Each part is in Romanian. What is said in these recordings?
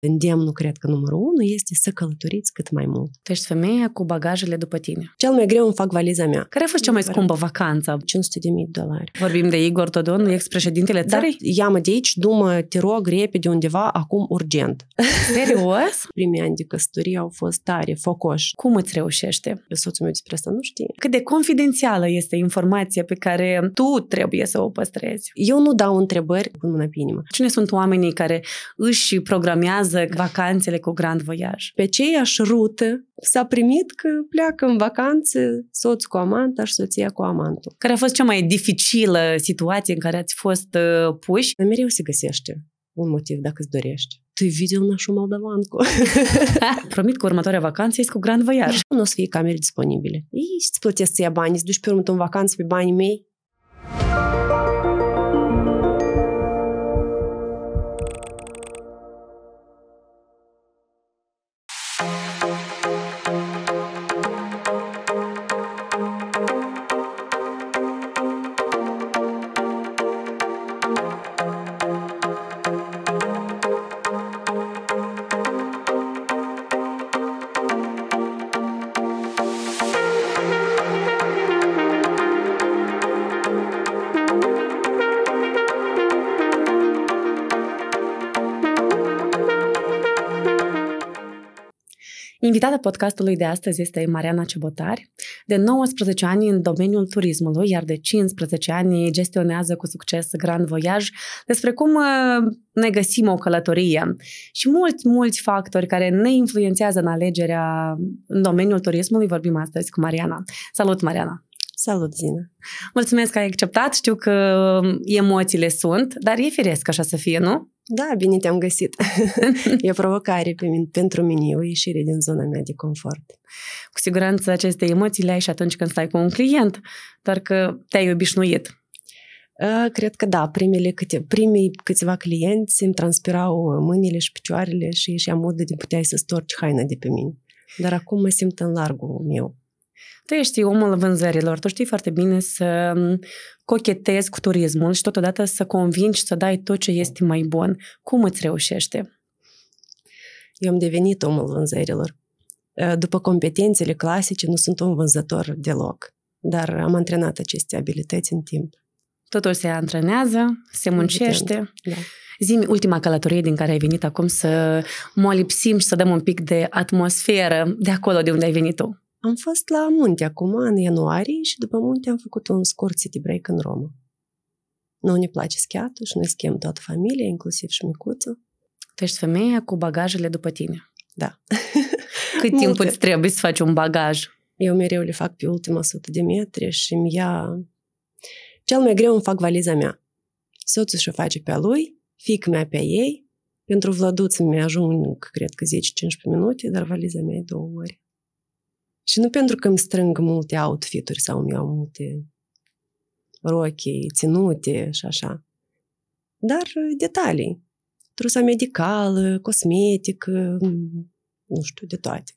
Îndemnul, nu cred că numărul unu, este să călătoriți cât mai mult. Tu ești femeia cu bagajele după tine. Cel mai greu îmi fac valiza mea. Care a fost cea mai scumpă vacanță? 500 de mii dolari. Vorbim de Igor Todon, ex-președintele țării? Da, ia-mă de aici, du te rog, repede undeva, acum urgent. Serios? Primii ani de căsătorie au fost tare, focoși. Cum îți reușește? Soțul meu despre asta nu știe. Cât de confidențială este informația pe care tu trebuie să o păstrezi? Eu nu dau întrebări, cu mâna pe inimă. Cine sunt oamenii care își programează combinează vacanțele cu Grand Voyage. Pe aceeași rută s-a primit că pleacă în vacanțe soț cu amanta și soția cu amantul. Care a fost cea mai dificilă situație în care ați fost uh, puși? Mereu se găsește un motiv dacă îți dorești. Tu Ты видел нашу moldovancu. Promit că următoarea vacanță este cu Grand Voyage. Nu o să fie camere disponibile. Ei, îți plătesc să ia bani, îți duci pe urmă în vacanță pe banii mei, Invitata podcastului de astăzi este Mariana Cebotari. De 19 ani în domeniul turismului, iar de 15 ani gestionează cu succes Grand Voyage, despre cum uh, ne găsim o călătorie și mulți, mulți factori care ne influențează în alegerea în domeniul turismului. Vorbim astăzi cu Mariana. Salut, Mariana! Salut, Zina! Mulțumesc că ai acceptat. Știu că um, emoțiile sunt, dar e firesc așa să fie, nu? Da, bine te-am găsit. e o provocare pe mine, pentru mine, o ieșire din zona mea de confort. Cu siguranță aceste emoții le ai și atunci când stai cu un client, doar că te-ai obișnuit. Cred că da, primele câte, primii câțiva clienți îmi transpirau mâinile și picioarele și ieșea modul de puteai să storci haina de pe mine. Dar acum mă simt în largul meu. Tu ești omul vânzărilor, tu știi foarte bine să cochetezi cu turismul și totodată să convingi, să dai tot ce este mai bun. Cum îți reușește? Eu am devenit omul vânzărilor. Ă, după competențele clasice, nu sunt un vânzător deloc, dar am antrenat aceste abilități în timp. Totul se antrenează, se muncește. da. Zimi ultima călătorie din care ai venit acum să mă lipsim și să dăm un pic de atmosferă de acolo de unde ai venit tu. Am fost la munte acum, în ianuarie, și după munte am făcut un scurt city break în Roma. Nu ne place schiatul și noi schiem toată familia, inclusiv și micuță. Tu ești femeia cu bagajele după tine. Da. Cât timp îți trebuie să faci un bagaj? Eu mereu le fac pe ultima sută de metri și îmi ia... Cel mai greu îmi fac valiza mea. Soțul și-o face pe lui, fic mea pe ei. Pentru Vlăduț mi ajung, cred că 10-15 minute, dar valiza mea e două ori. Și nu pentru că îmi strâng multe outfituri sau îmi iau multe rochii, ținute și așa, dar uh, detalii. Trusa medicală, cosmetică, mm, nu știu, de toate.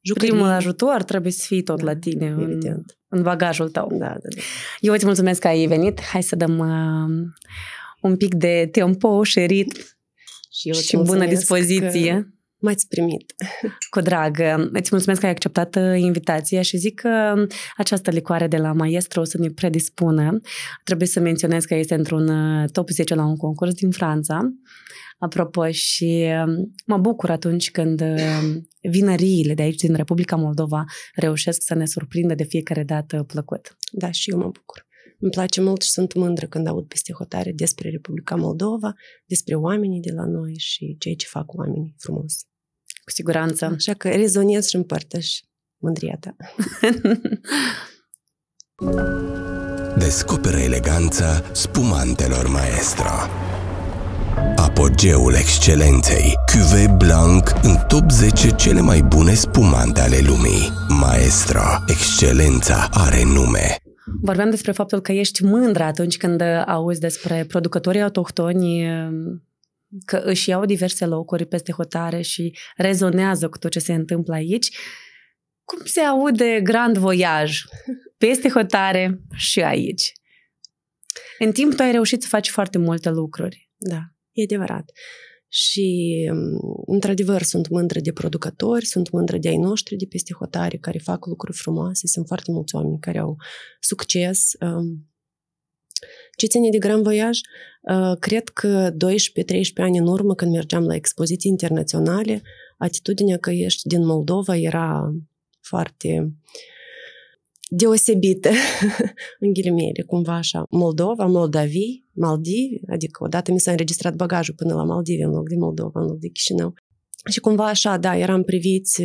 Jucării. Primul ajutor trebuie să fie tot da, la tine, evident. În, în bagajul tău. Da, da, da. Eu îți mulțumesc că ai venit. Hai să dăm uh, un pic de tempo șerit și, eu și bună dispoziție m-ați primit. Cu drag. Îți mulțumesc că ai acceptat uh, invitația și zic că um, această licoare de la Maestro o să ne predispună. Trebuie să menționez că este într-un uh, top 10 la un concurs din Franța. Apropo, și um, mă bucur atunci când um, vinăriile de aici, din Republica Moldova, reușesc să ne surprindă de fiecare dată plăcut. Da, și eu mă bucur. Îmi place mult și sunt mândră când aud peste hotare despre Republica Moldova, despre oamenii de la noi și ceea ce fac oamenii frumos. Cu siguranță. Așa că rezonez și împărtăși mândria ta. Descoperă eleganța spumantelor maestro. Apogeul excelenței, Cuvée Blanc în top 10 cele mai bune spumante ale lumii. Maestro, excelența are nume. Vorbeam despre faptul că ești mândră atunci când auzi despre producătorii autohtoni că își iau diverse locuri peste hotare și rezonează cu tot ce se întâmplă aici, cum se aude Grand Voyage peste hotare și aici? În timp tu ai reușit să faci foarte multe lucruri. Da, e adevărat. Și, mm, într-adevăr, sunt mândră de producători, sunt mândră de ai noștri de peste hotare care fac lucruri frumoase. Sunt foarte mulți oameni care au succes. Um, ce ține de Grand Voyage? Uh, cred că 12-13 ani în urmă, când mergeam la expoziții internaționale, atitudinea că ești din Moldova era foarte deosebită, în ghilimele, cumva așa. Moldova, Moldavii, Maldivi, adică odată mi s-a înregistrat bagajul până la Maldivi în loc de Moldova, în loc de Chișinău. Și cumva așa, da, eram priviți,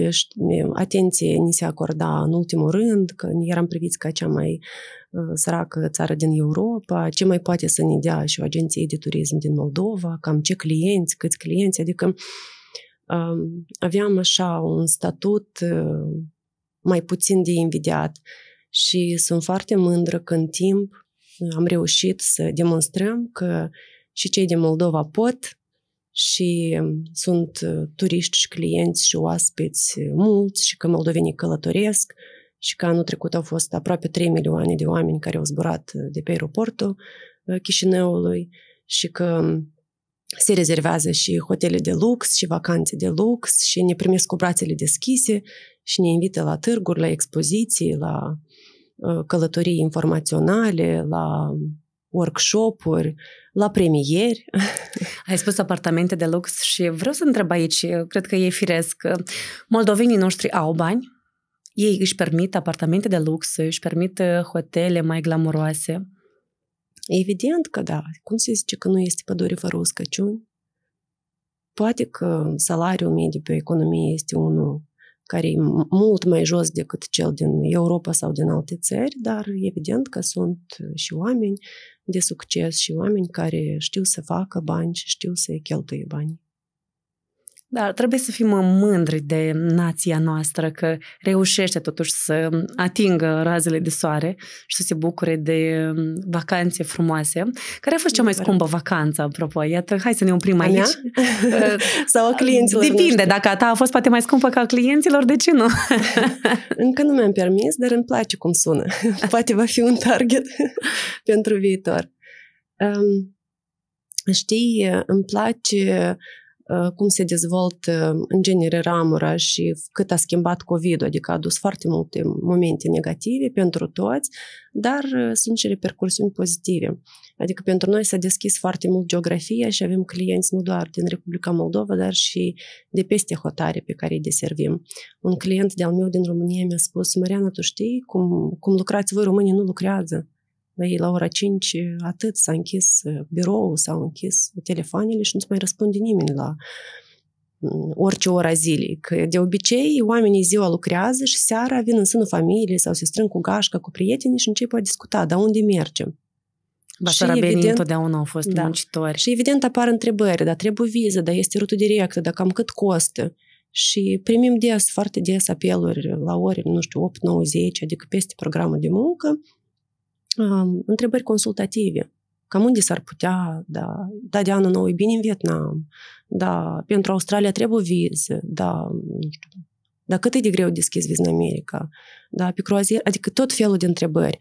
atenție ni se acorda în ultimul rând, că eram priviți ca cea mai săracă țară din Europa, ce mai poate să ne dea și o agenție de turism din Moldova, cam ce clienți, câți clienți, adică aveam așa un statut mai puțin de invidiat și sunt foarte mândră că în timp am reușit să demonstrăm că și cei din Moldova pot și sunt turiști și clienți și oaspeți mulți și că moldovenii călătoresc. Uh, și că anul trecut au fost aproape 3 milioane de oameni care au zburat uh, de pe aeroportul uh, Chișinăului și că um, se rezervează și hotele de lux și vacanțe de lux și ne primesc cu brațele deschise și ne invită la târguri, la expoziții, la uh, călătorii informaționale, la um, workshop-uri, la premieri. Ai spus apartamente de lux și vreau să întreb aici, cred că e firesc, moldovenii noștri au bani ei își permit apartamente de lux, își permit uh, hotele mai glamuroase. Evident că da. Cum se zice că nu este pădure fără uscăciuni? Poate că salariul mediu pe economie este unul care e mult mai jos decât cel din Europa sau din alte țări, dar evident că sunt și oameni de succes și oameni care știu să facă bani și știu să cheltuie bani. Dar trebuie să fim mândri de nația noastră că reușește totuși să atingă razele de soare și să se bucure de um, vacanțe frumoase. Care a fost cea mai scumpă vacanță, apropo? Iată, hai să ne oprim aici. Sau a clienților? Depinde, dacă a ta a fost poate mai scumpă ca a clienților, de ce nu? Încă nu mi-am permis, dar îmi place cum sună. poate va fi un target pentru viitor. Um, știi, îmi place Э, cum se dezvoltă э, în genere ramura și cât a schimbat COVID-ul, adică a adus foarte multe momente negative pentru toți, dar uh, sunt și repercursiuni pozitive. Adică pentru noi s-a deschis foarte mult geografia și avem clienți nu doar din Republica Moldova, dar și de peste hotare pe care îi deservim. Un client de-al meu din România mi-a spus, Mariana, tu știi cum, cum lucrați voi românii, nu lucrează la ora 5 atât s-a închis uh, biroul, s-au închis telefoanele și nu se mai răspunde nimeni la mm, orice ora zilei. Că de obicei oamenii ziua lucrează și seara vin în sânul familiei sau se strâng cu gașca, cu prietenii și începe a discuta, dar unde mergem? și evident, întotdeauna au fost da. muncitori. Și evident apar întrebări, dar trebuie viză, dar este rutul direct, dar cam cât costă. Și primim des, foarte des apeluri la ore, nu știu, 8, 9, 10, adică peste programul de muncă, um, întrebări consultative. Cam unde s-ar putea, da, da, de anul nou e bine în Vietnam, da, pentru Australia trebuie vize, da, nu știu, da, cât e de greu deschis viz în America, da, pe croazier, adică tot felul de întrebări.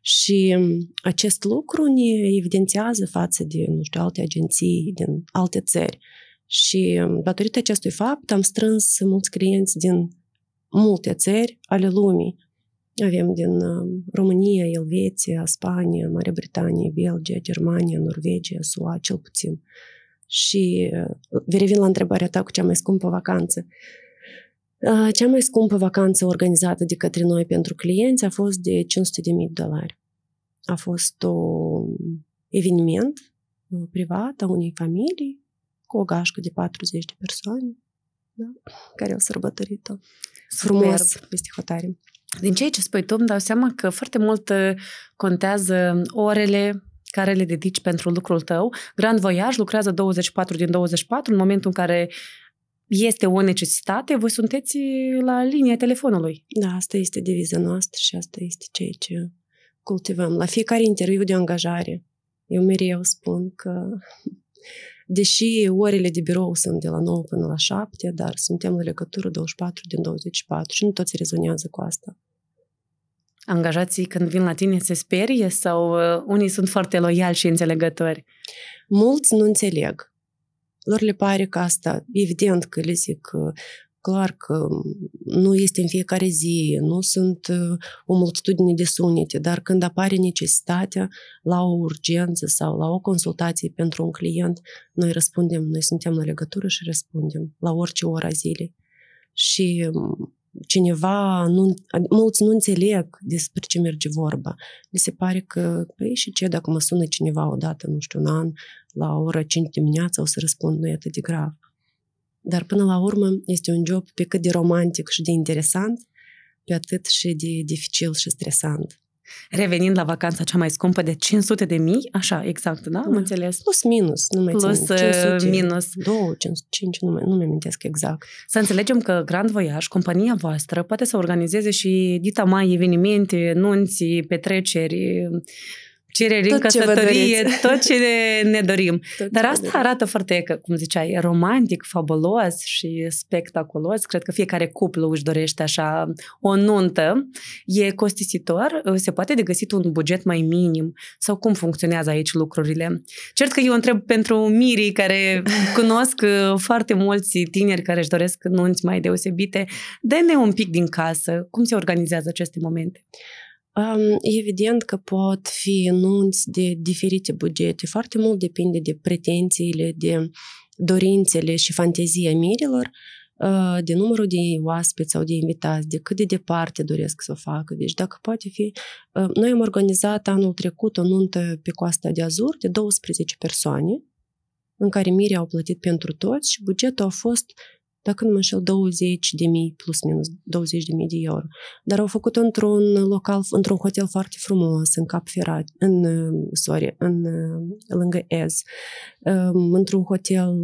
Și hm, acest lucru ne evidențiază față de, nu știu, alte agenții din alte țări. Și hm, datorită acestui fapt am strâns mulți clienți din multe țări ale lumii avem din România, Elveția, Spania, Marea Britanie, Belgia, Germania, Norvegia, SUA, cel puțin. Și revin la întrebarea ta cu cea mai scumpă vacanță. Cea mai scumpă vacanță organizată de către noi pentru clienți a fost de 500.000 de dolari. A fost un eveniment privat a unei familii cu o gașcă de 40 de persoane da? care au sărbătorit-o frumos peste hotare. Din ceea ce spui tu, îmi dau seama că foarte mult uh, contează orele care le dedici pentru lucrul tău. Grand Voyage lucrează 24 din 24 în momentul în care este o necesitate, voi sunteți uh, la linia telefonului. Da, asta este deviza noastră și asta este ceea ce cultivăm. La fiecare interviu de angajare, eu mereu spun că deși orele de birou sunt de la 9 până la 7, dar suntem la legătură 24 din 24 și nu toți rezonează cu asta. Angajații când vin la tine se sperie sau uh, unii sunt foarte loiali și înțelegători? Mulți nu înțeleg lor le pare că asta, evident că le zic, uh, clar că nu este în fiecare zi, nu sunt ă, o multitudine de sunete, dar când apare necesitatea la o urgență sau la o consultație pentru un client, noi răspundem, noi suntem la legătură și răspundem la orice ora zilei. Și cineva, nu, mulți nu înțeleg despre ce merge vorba. Mi se pare că, păi și ce, dacă mă sună cineva odată, nu știu, un an, la ora 5 dimineața, o să răspund, nu e atât de grav. Dar până la urmă este un job pe cât de romantic și de interesant, pe atât și de dificil și stresant. Revenind la vacanța cea mai scumpă de 500 de mii, așa, exact, da? Am da. înțeles. Plus minus, nu mai Plus țin, 500, uh, minus. 2, 5, nu, mai, nu mi-amintesc exact. Să înțelegem că Grand Voyage, compania voastră, poate să organizeze și dita mai evenimente, nunți, petreceri, cereri tot în căsătorie, ce tot ce ne, ne dorim. Tot Dar asta dorim. arată foarte, cum ziceai, romantic, fabulos și spectaculos. Cred că fiecare cuplu își dorește așa o nuntă. E costisitor? Se poate de găsit un buget mai minim? Sau cum funcționează aici lucrurile? Cert că eu întreb pentru mirii care cunosc uh, foarte mulți tineri care își doresc nunți mai deosebite. Dă-ne un pic din casă. Cum se organizează aceste momente? Evident că pot fi nunți de diferite bugete. Foarte mult depinde de pretențiile, de dorințele și fantezia mirilor, de numărul de oaspeți sau de invitați, de cât de departe doresc să o facă. Deci dacă poate fi... Noi am organizat anul trecut o nuntă pe coasta de Azur de 12 persoane, în care mirii au plătit pentru toți și bugetul a fost dacă nu mă înșel, 20 de mii plus minus 20 de mii de euro. Dar au făcut într-un local, într-un hotel foarte frumos, în Cap Ferrat, în, uh, sorry, în, uh, lângă Ez, um, într-un hotel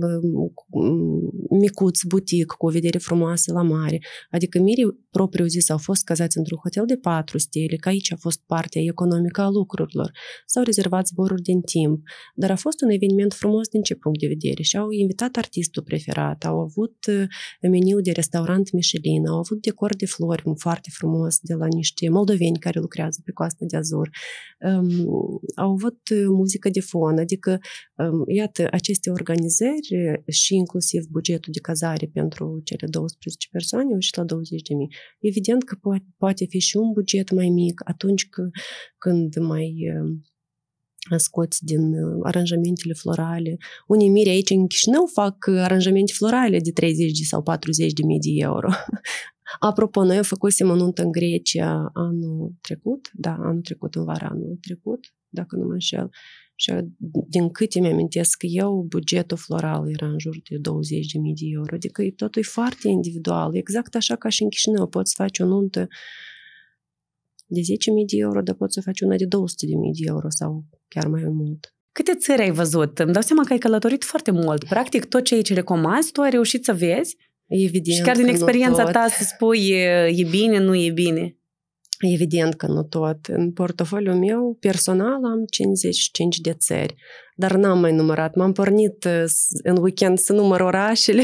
um, micuț, butic, cu o vedere frumoasă la mare. Adică mirii propriu zis au fost cazați într-un hotel de patru stele, că aici a fost partea economică a lucrurilor. S-au rezervat zboruri din timp, dar a fost un eveniment frumos din ce punct de vedere și au invitat artistul preferat, au avut uh, meniu de restaurant Michelin, au avut decor de flori foarte frumos de la niște moldoveni care lucrează pe coasta de Azur, um, au avut muzică de fon, adică, um, iată, aceste organizări și inclusiv bugetul de cazare pentru cele 12 persoane au ieșit la 20 de mii. Evident că poate, poate fi și un buget mai mic atunci când mai um, scoți din uh, aranjamentele florale. Unii miri aici în Chișinău fac uh, aranjamente florale de 30 sau 40 de mii de euro. Apropo, noi am făcut o nuntă în Grecia anul trecut, da, anul trecut, în vara anul trecut, dacă nu mă înșel, și uh, din câte mi-amintesc eu, bugetul floral era în jur de mii de euro, adică totul e foarte individual, exact așa ca și în Chișinău, poți face o nuntă de 10.000 de euro, dar poți să faci una de 200.000 de euro sau chiar mai mult. Câte țări ai văzut? Îmi dau seama că ai călătorit foarte mult. Practic, tot ce aici recomanzi, tu ai reușit să vezi Evident și chiar din experiența ta să spui e, e bine, nu e bine. Evident că nu tot. În portofoliul meu personal am 55 de țări dar n-am mai numărat. M-am pornit în weekend să număr orașele,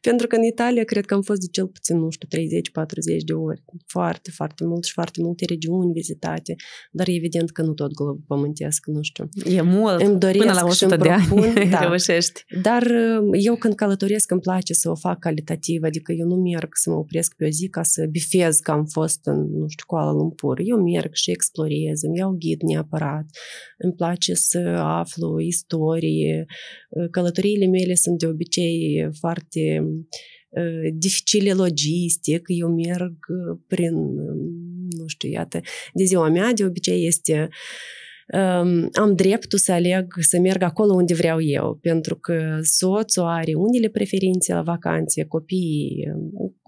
pentru că în Italia cred că am fost de cel puțin, nu știu, 30-40 de ori. Foarte, foarte mult și foarte multe regiuni vizitate, dar evident că nu tot globul pământesc, nu știu. E mult, îmi doresc până la 100 de propun, ani da. reușești. Dar eu când călătoresc îmi place să o fac calitativ, adică eu nu merg să mă opresc pe o zi ca să bifez că am fost în, nu știu, Kuala Lumpur. Eu merg și explorez, îmi iau ghid neapărat. Îmi place să aflu istorie. Călătoriile mele sunt de obicei foarte dificile logistic, eu merg prin, nu știu, iată, de ziua mea de obicei este uh, um, am dreptul să aleg să merg acolo unde vreau eu, pentru că soțul are unele preferințe la vacanțe, copiii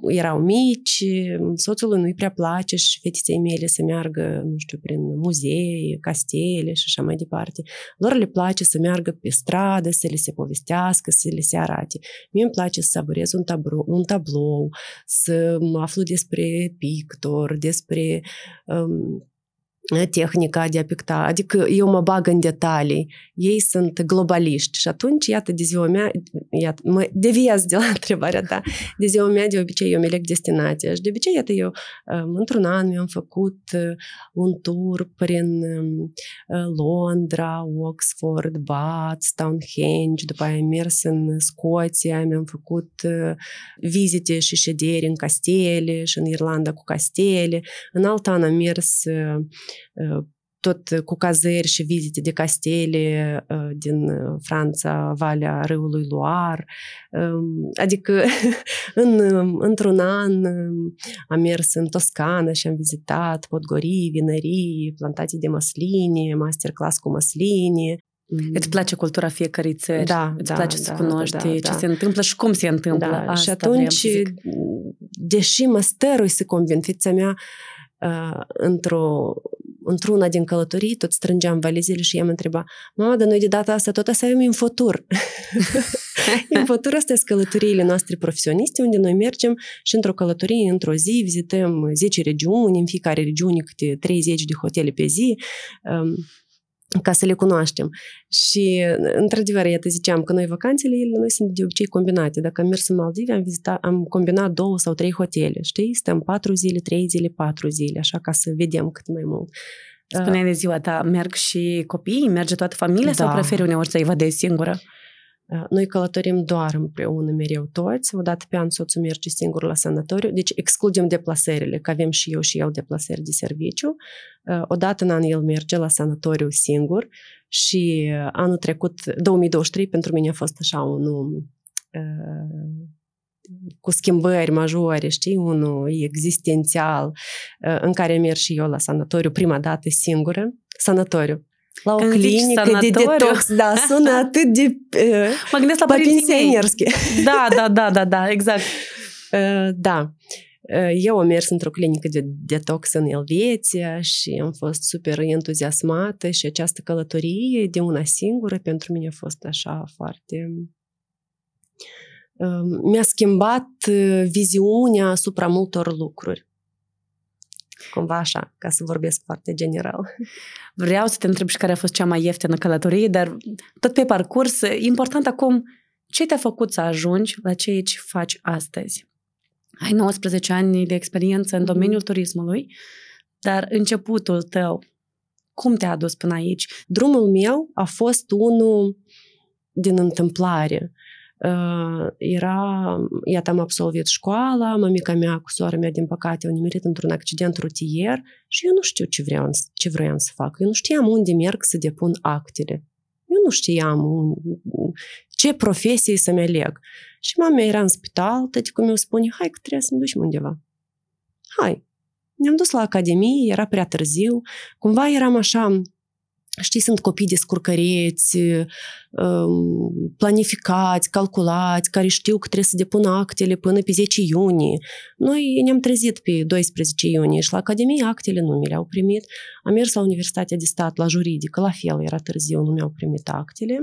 erau mici, soțului nu-i prea place și fetiței mele să meargă, nu știu, prin muzee, castele și așa mai departe. Lor le place să meargă pe stradă, să le se povestească, să le se arate. Mie îmi place să saborez un, tablou, un tablou, să aflu despre pictor, despre um, tehnica de a picta, adică eu mă bag în detalii, ei sunt globaliști și atunci, iată, de ziua mea, iată, mă deviez de la întrebarea ta, de ziua mea de obicei eu mi leg destinația și de obicei, iată, eu într-un an mi-am făcut un tur prin Londra, Oxford, Bath, Stonehenge, după aia am mers în Scoția, mi-am făcut vizite și șederi în castele și în Irlanda cu castele, în alt an am mers tot cu cazări și vizite de castele din Franța, Valea Râului Loar. Adică în, într-un an am mers în Toscana și am vizitat podgorii, vinării, plantații de măsline, masterclass cu măsline. Mm. Îți place cultura fiecărei țări, da, îți da, place da, să cunoști da, da, ce da. se întâmplă și cum se întâmplă. Da, Asta și atunci, deși mă stărui să convin fița mea uh, într-o într-una din călătorii, tot strângeam valizele și ea mă întreba, mama, dar noi de data asta tot să avem infotur. infotur asta sunt călătoriile noastre profesioniste, unde noi mergem și într-o călătorie, într-o zi, vizităm 10 regiuni, în fiecare regiune câte 30 de hotele pe zi. Um, ca să le cunoaștem. Și, într-adevăr, iată, ziceam că noi vacanțele, ele noi sunt de obicei combinate. Dacă am mers în Maldive, am, vizitat, am combinat două sau trei hotele, știi? Stăm patru zile, trei zile, patru zile, așa ca să vedem cât mai mult. Spuneai de ziua ta, merg și copiii, merge toată familia da. sau preferi uneori să-i vadezi singură? Noi călătorim doar împreună mereu toți. Odată pe an soțul merge singur la sanatoriu, deci excludem deplasările, că avem și eu și eu deplasări de serviciu. Odată în an el merge la sanatoriu singur și anul trecut, 2023, pentru mine a fost așa un cu schimbări majore, știi, unul existențial, în care merg și eu la sanatoriu prima dată singură, sanatoriu, la o clinică de detox, da, sună atât de mă gândesc la pensionerski. Da, da, da, da, da, exact. Uh, da. Uh, eu am mers într-o clinică de detox în Elveția și am fost super entuziasmată și această călătorie de una singură pentru mine a fost așa foarte... Uh, mi-a schimbat viziunea asupra multor lucruri. Cumva așa, ca să vorbesc foarte general. Vreau să te întreb și care a fost cea mai ieftină călătorie, dar tot pe parcurs, important acum ce te-a făcut să ajungi la ce ce faci astăzi. Ai 19 ani de experiență în mhm. domeniul turismului, dar începutul tău, cum te-a adus până aici? Drumul meu a fost unul din întâmplare era, ea am absolvit școala, mămica mea cu soarea mea, din păcate, au nimerit într-un accident rutier și eu nu știu ce vreau, ce vreau să fac. Eu nu știam unde merg să depun actele. Eu nu știam un, ce profesie să-mi aleg. Și mama era în spital, tăticul meu spune, hai că trebuie să ne ducem undeva. Hai. Ne-am dus la academie, era prea târziu, cumva eram așa Știi, sunt copii descurcăreți, um, planificați, calculați, care știu că trebuie să depună actele până pe 10 iunie. Noi ne-am trezit pe 12 iunie și la Academie actele nu mi le-au primit. Am mers la Universitatea de Stat, la juridică, la fel era târziu, nu mi-au primit actele.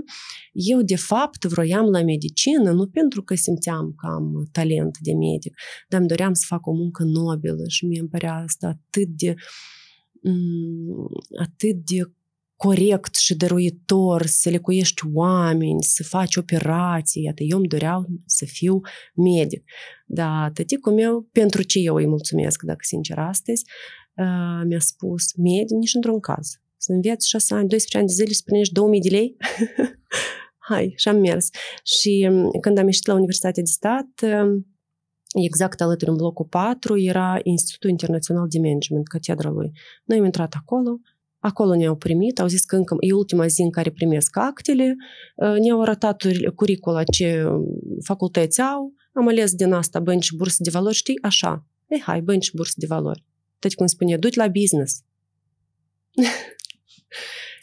Eu, de fapt, vroiam la medicină, nu pentru că simțeam că am talent de medic, dar îmi doream să fac o muncă nobilă și mi-e părea asta atât de mm, atât de corect și dăruitor, să lecuiești oameni, să faci operații. Iată, eu îmi doreau să fiu medic. Dar tăticul meu, pentru ce eu îi mulțumesc, dacă sincer, astăzi, mi-a spus, medic, nici într-un caz. Să înveți 6 ani, 12 ani de zile și primești 2000 de lei. Hai, și am mers. Și când am ieșit la Universitatea de Stat, exact alături în blocul 4, era Institutul Internațional de Management, catedra lui. Noi am intrat acolo, Acolo ne-au primit, au zis că încă e ultima zi în care primesc actele, ne-au arătat curicula ce facultăți au, am ales din asta bănci bursă de valori, știi, așa. Ei, hai, bănci bursă de valori. Deci cum spune, du la business.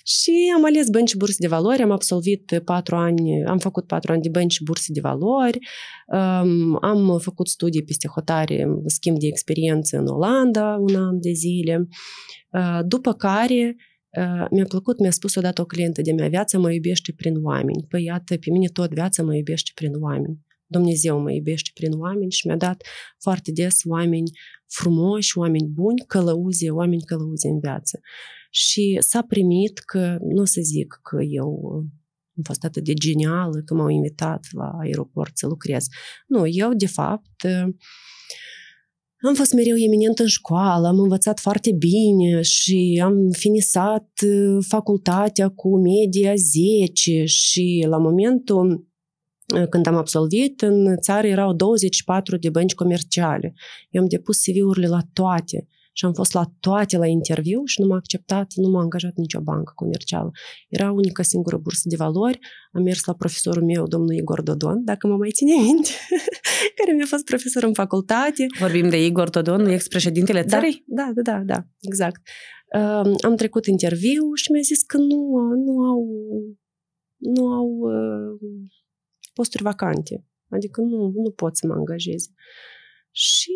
Și am ales bănci burse de valori, am absolvit patru ani, am făcut patru ani de bănci burse de valori, um, am făcut studii peste hotare, schimb de experiență în Olanda un an de zile, uh, după care uh, mi-a plăcut, mi-a spus odată o clientă de mea, viața mă iubește prin oameni. Păi iată, pe mine tot viața mă iubește prin oameni. Dumnezeu mă iubește prin oameni și mi-a dat foarte des oameni frumoși, oameni buni, călăuze, oameni călăuze în viață. Uh, și s-a primit că, nu o să zic că eu am fost atât de genială că m-au invitat la aeroport să lucrez. Nu, eu, de fapt, eh, am fost mereu eminent în școală, am învățat foarte bine și am finisat eh, facultatea cu media 10 și la momentul eh, când am absolvit, în țară erau 24 de bănci comerciale. Eu am depus CV-urile la toate și am fost la toate la interviu și nu m-a acceptat, nu m-a angajat nicio bancă comercială. Era unica singură bursă de valori, am mers la profesorul meu, domnul Igor Dodon, dacă mă mai ține minte, care mi-a fost profesor în facultate. Vorbim de Igor Dodon, ex-președintele da, țării? Da, da, da, da, exact. Uh, am trecut interviu și mi-a zis că nu, nu au, nu au uh, posturi vacante. Adică nu, nu pot să mă angajez. Și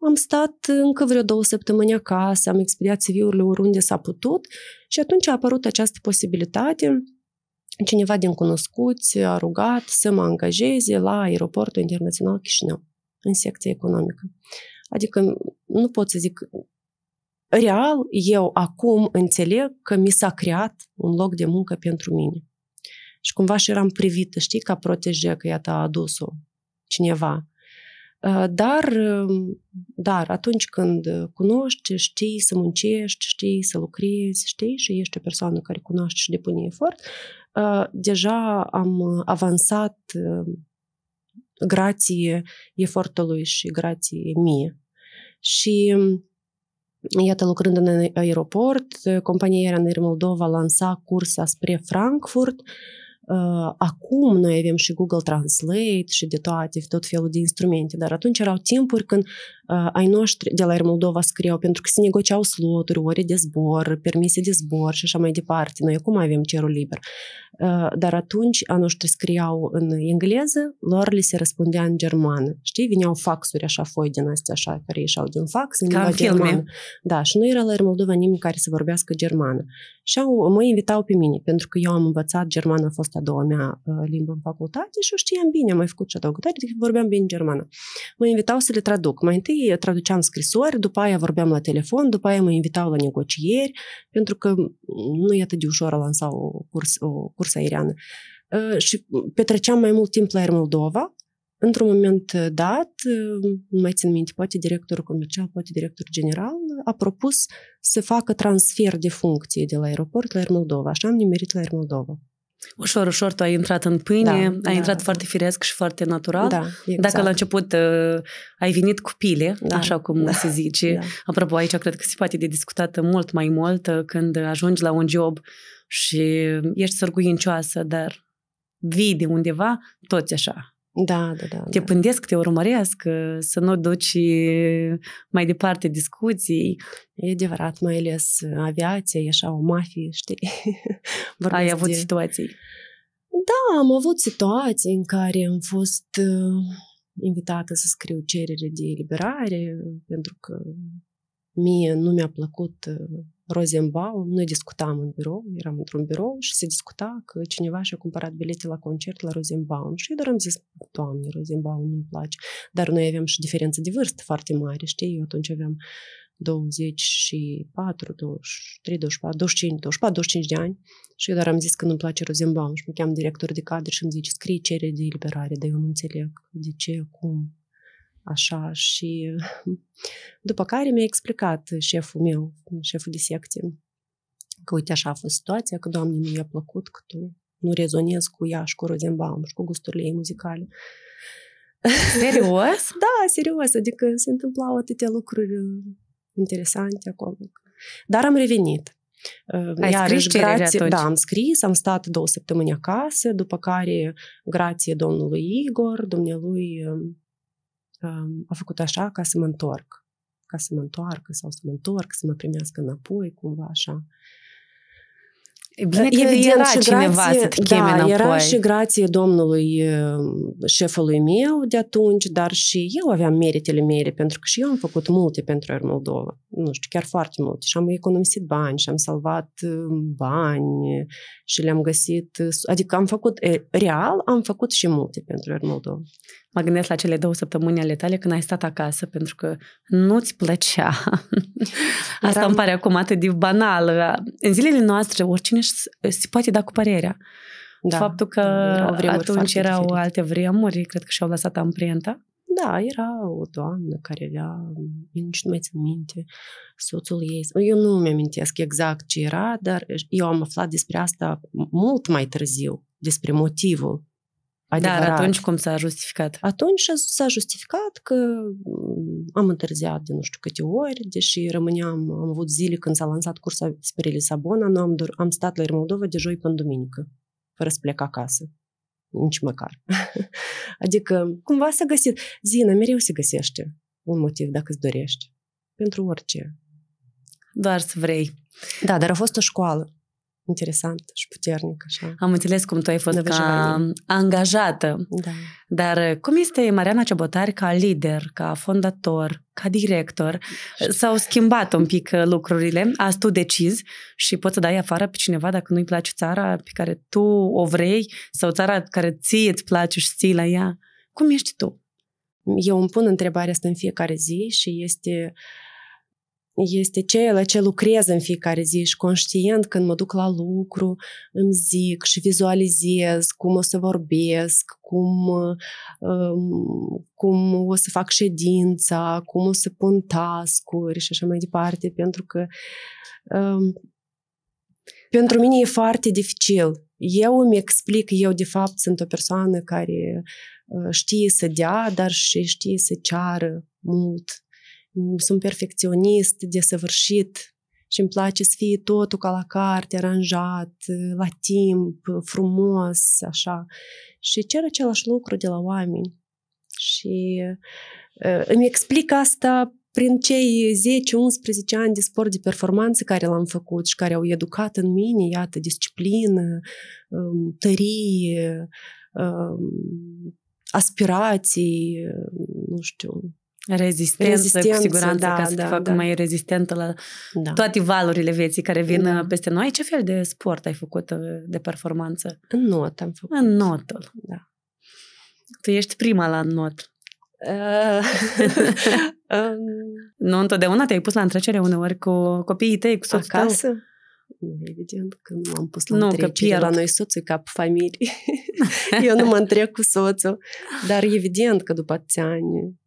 am stat încă vreo două săptămâni acasă, am expediat CV-urile oriunde s-a putut și atunci a apărut această posibilitate. Cineva din cunoscuți a rugat să mă angajeze la aeroportul internațional Chișinău, în secția economică. Adică nu pot să zic real, eu acum înțeleg că mi s-a creat un loc de muncă pentru mine. Și cumva și eram privită, știi, ca protejă, că iată a adus-o cineva. Dar, dar atunci când cunoști, știi să muncești, știi să lucrezi, știi și ești o persoană care cunoaște și depune efort, deja am avansat grație efortului și grație mie. Și Iată, lucrând în aeroport, compania Air Moldova lansa cursa spre Frankfurt, uh, Acum noi avem și Google Translate și de toate, tot felul de instrumente, dar atunci erau timpuri când ai noștri de la Air Moldova scriau pentru că se negociau sloturi, ore de zbor, permise de zbor și așa mai departe. Noi acum avem cerul liber. Dar atunci a noștri scriau în engleză, lor li se răspundea în germană. Știi, vineau faxuri așa, foi din astea așa, care ieșau din fax în limba germană. Da, și nu era la Air Moldova nimeni care să vorbească germană. Și au, mă invitau pe mine, pentru că eu am învățat germană, a fost a doua mea uh, limbă în facultate și o știam bine, am mai făcut și a doua deci vorbeam bine germană. Mă invitau să le traduc. Mai întâi traduceam scrisori, după aia vorbeam la telefon, după aia mă invitau la negocieri, pentru că nu e atât de ușor a lansa o curs, o curs aeriană. Uh, și petreceam mai mult timp la Air Moldova, Într-un moment dat, uh, nu mai țin minte, poate directorul comercial, poate directorul general, a propus să facă transfer de funcție de la aeroport la Air Moldova și am nimerit la Air Moldova. Ușor, ușor tu ai intrat în pâine, da, ai da. intrat foarte firesc și foarte natural. Da, exact. Dacă la exact. început uh, ai venit cu pile, da, așa cum da, se zice, da. apropo, aici cred că se poate de discutat mult mai mult uh, când ajungi la un job și uh, ești sărguincioasă, dar vii de undeva, toți așa. Da, da, da. Te da. pândesc, te urmăresc, uh, să nu duci uh, mai departe discuții. E adevărat, mai ales uh, aviația, e așa o mafie, știi? Vorbesc Ai avut de... situații? Da, am avut situații în care am fost invitată să scriu cerere de eliberare, pentru că mie nu mi-a plăcut Rozenbaum, noi discutam în birou, eram într-un birou și se discuta că cineva și-a cumpărat bilete la concert la Rozenbaum și eu doar am zis, doamne, Rozenbaum nu-mi place, dar noi aveam și diferențe de vârstă foarte mari, știi, eu atunci aveam 24, 23, 24, 25, 24, 25 de ani și eu doar am zis că nu-mi place Rosenbaum și mă cheam director de cadre și îmi zice scrie cerere de eliberare, dar eu nu înțeleg de ce, cum, așa și după care mi-a explicat șeful meu, șeful de secție, că uite așa a fost situația, că doamne nu i-a plăcut, că tu nu rezonez cu ea și cu Rozenbaum și cu gusturile ei muzicale. Serios? da, serios, adică se întâmplau atâtea lucruri uh, interesante acolo. Dar am revenit. Uh, Ai Iar scris grație, Da, am scris, am stat două săptămâni acasă, după care, grație domnului Igor, domnului um, a făcut așa ca să mă întorc, ca să mă întoarcă sau să mă întorc, să mă primească înapoi, cumva așa. Bine că Evident, era și cineva grație, să te cheme da, era și grație domnului uh, șefului meu de atunci, dar și eu aveam meritele mele, pentru că și eu am făcut multe pentru Air Moldova. Nu știu, chiar foarte multe. Și am economisit bani și am salvat uh, bani și le-am găsit. Uh, adică am făcut, real, am făcut și multe pentru Air Moldova. Mă gândesc la cele două săptămâni ale tale când ai stat acasă, pentru că nu-ți plăcea. Asta Eram... îmi pare acum atât de banal. În zilele noastre, oricine bine și eh, se poate da cu părerea. Da, Faptul că erau atunci erau diferite. alte vremuri, cred că și-au lăsat amprenta. Da, era o doamnă care avea, eu nici nu mai țin minte, soțul ei. Eu nu mi-amintesc exact ce era, dar eu am aflat despre asta mult mai târziu, despre motivul Adevărat. Dar atunci cum s-a justificat? Atunci s-a justificat că mm, am întârziat de nu știu câte ori, deși rămâneam, am avut zile când s-a lansat cursa spre Lisabona, nu am, dur, am stat la Irmoldova de joi până duminică, fără să plec acasă. Nici măcar. adică, cumva s-a găsit. Zina, mereu se găsește un motiv dacă îți dorești. Pentru orice. Doar să vrei. Da, dar a fost o școală interesant și puternic. Așa. Am înțeles cum tu ai fost ca angajată. Da. Dar uh, cum este Mariana Cebotari ca lider, ca fondator, ca director? S-au schimbat un pic uh, lucrurile, azi tu decizi și poți să dai afară pe cineva dacă nu-i place țara pe care tu o vrei sau țara care ție îți place și ții la ea. Cum ești tu? Eu îmi pun întrebarea asta în fiecare zi și este uh, este ceea ce lucrez în fiecare zi și conștient când mă duc la lucru, îmi zic și vizualizez cum o să vorbesc, cum, um, cum o să fac ședința, cum o să pun tascuri și așa mai departe, pentru că um, pentru mine e foarte dificil. Eu îmi explic, eu de fapt sunt o persoană care uh, știe să dea, dar și știe să ceară mult sunt perfecționist, desăvârșit și îmi place să fie totul ca la carte, aranjat, la timp, frumos, așa. Și cer același lucru de la oameni. Și îmi explic asta prin cei 10-11 ani de sport de performanță care l-am făcut și care au educat în mine, iată, disciplină, tărie, aspirații, nu știu, Rezistență, rezistență, cu siguranță, da, ca să da, te facă da. mai rezistentă la da. toate valurile vieții care vin da. Uh, peste noi. Ce fel de sport ai făcut uh, de performanță? În not am făcut. În notul. Da. Tu ești prima la not. Uh, um... nu întotdeauna te-ai pus la întrecere uneori cu copiii tăi, cu soțul Acasă? Tău? evident că nu am pus la nu, întrecere. Că pierd. la noi soțul cap familie. Eu nu mă întreb cu soțul. Dar evident că după ani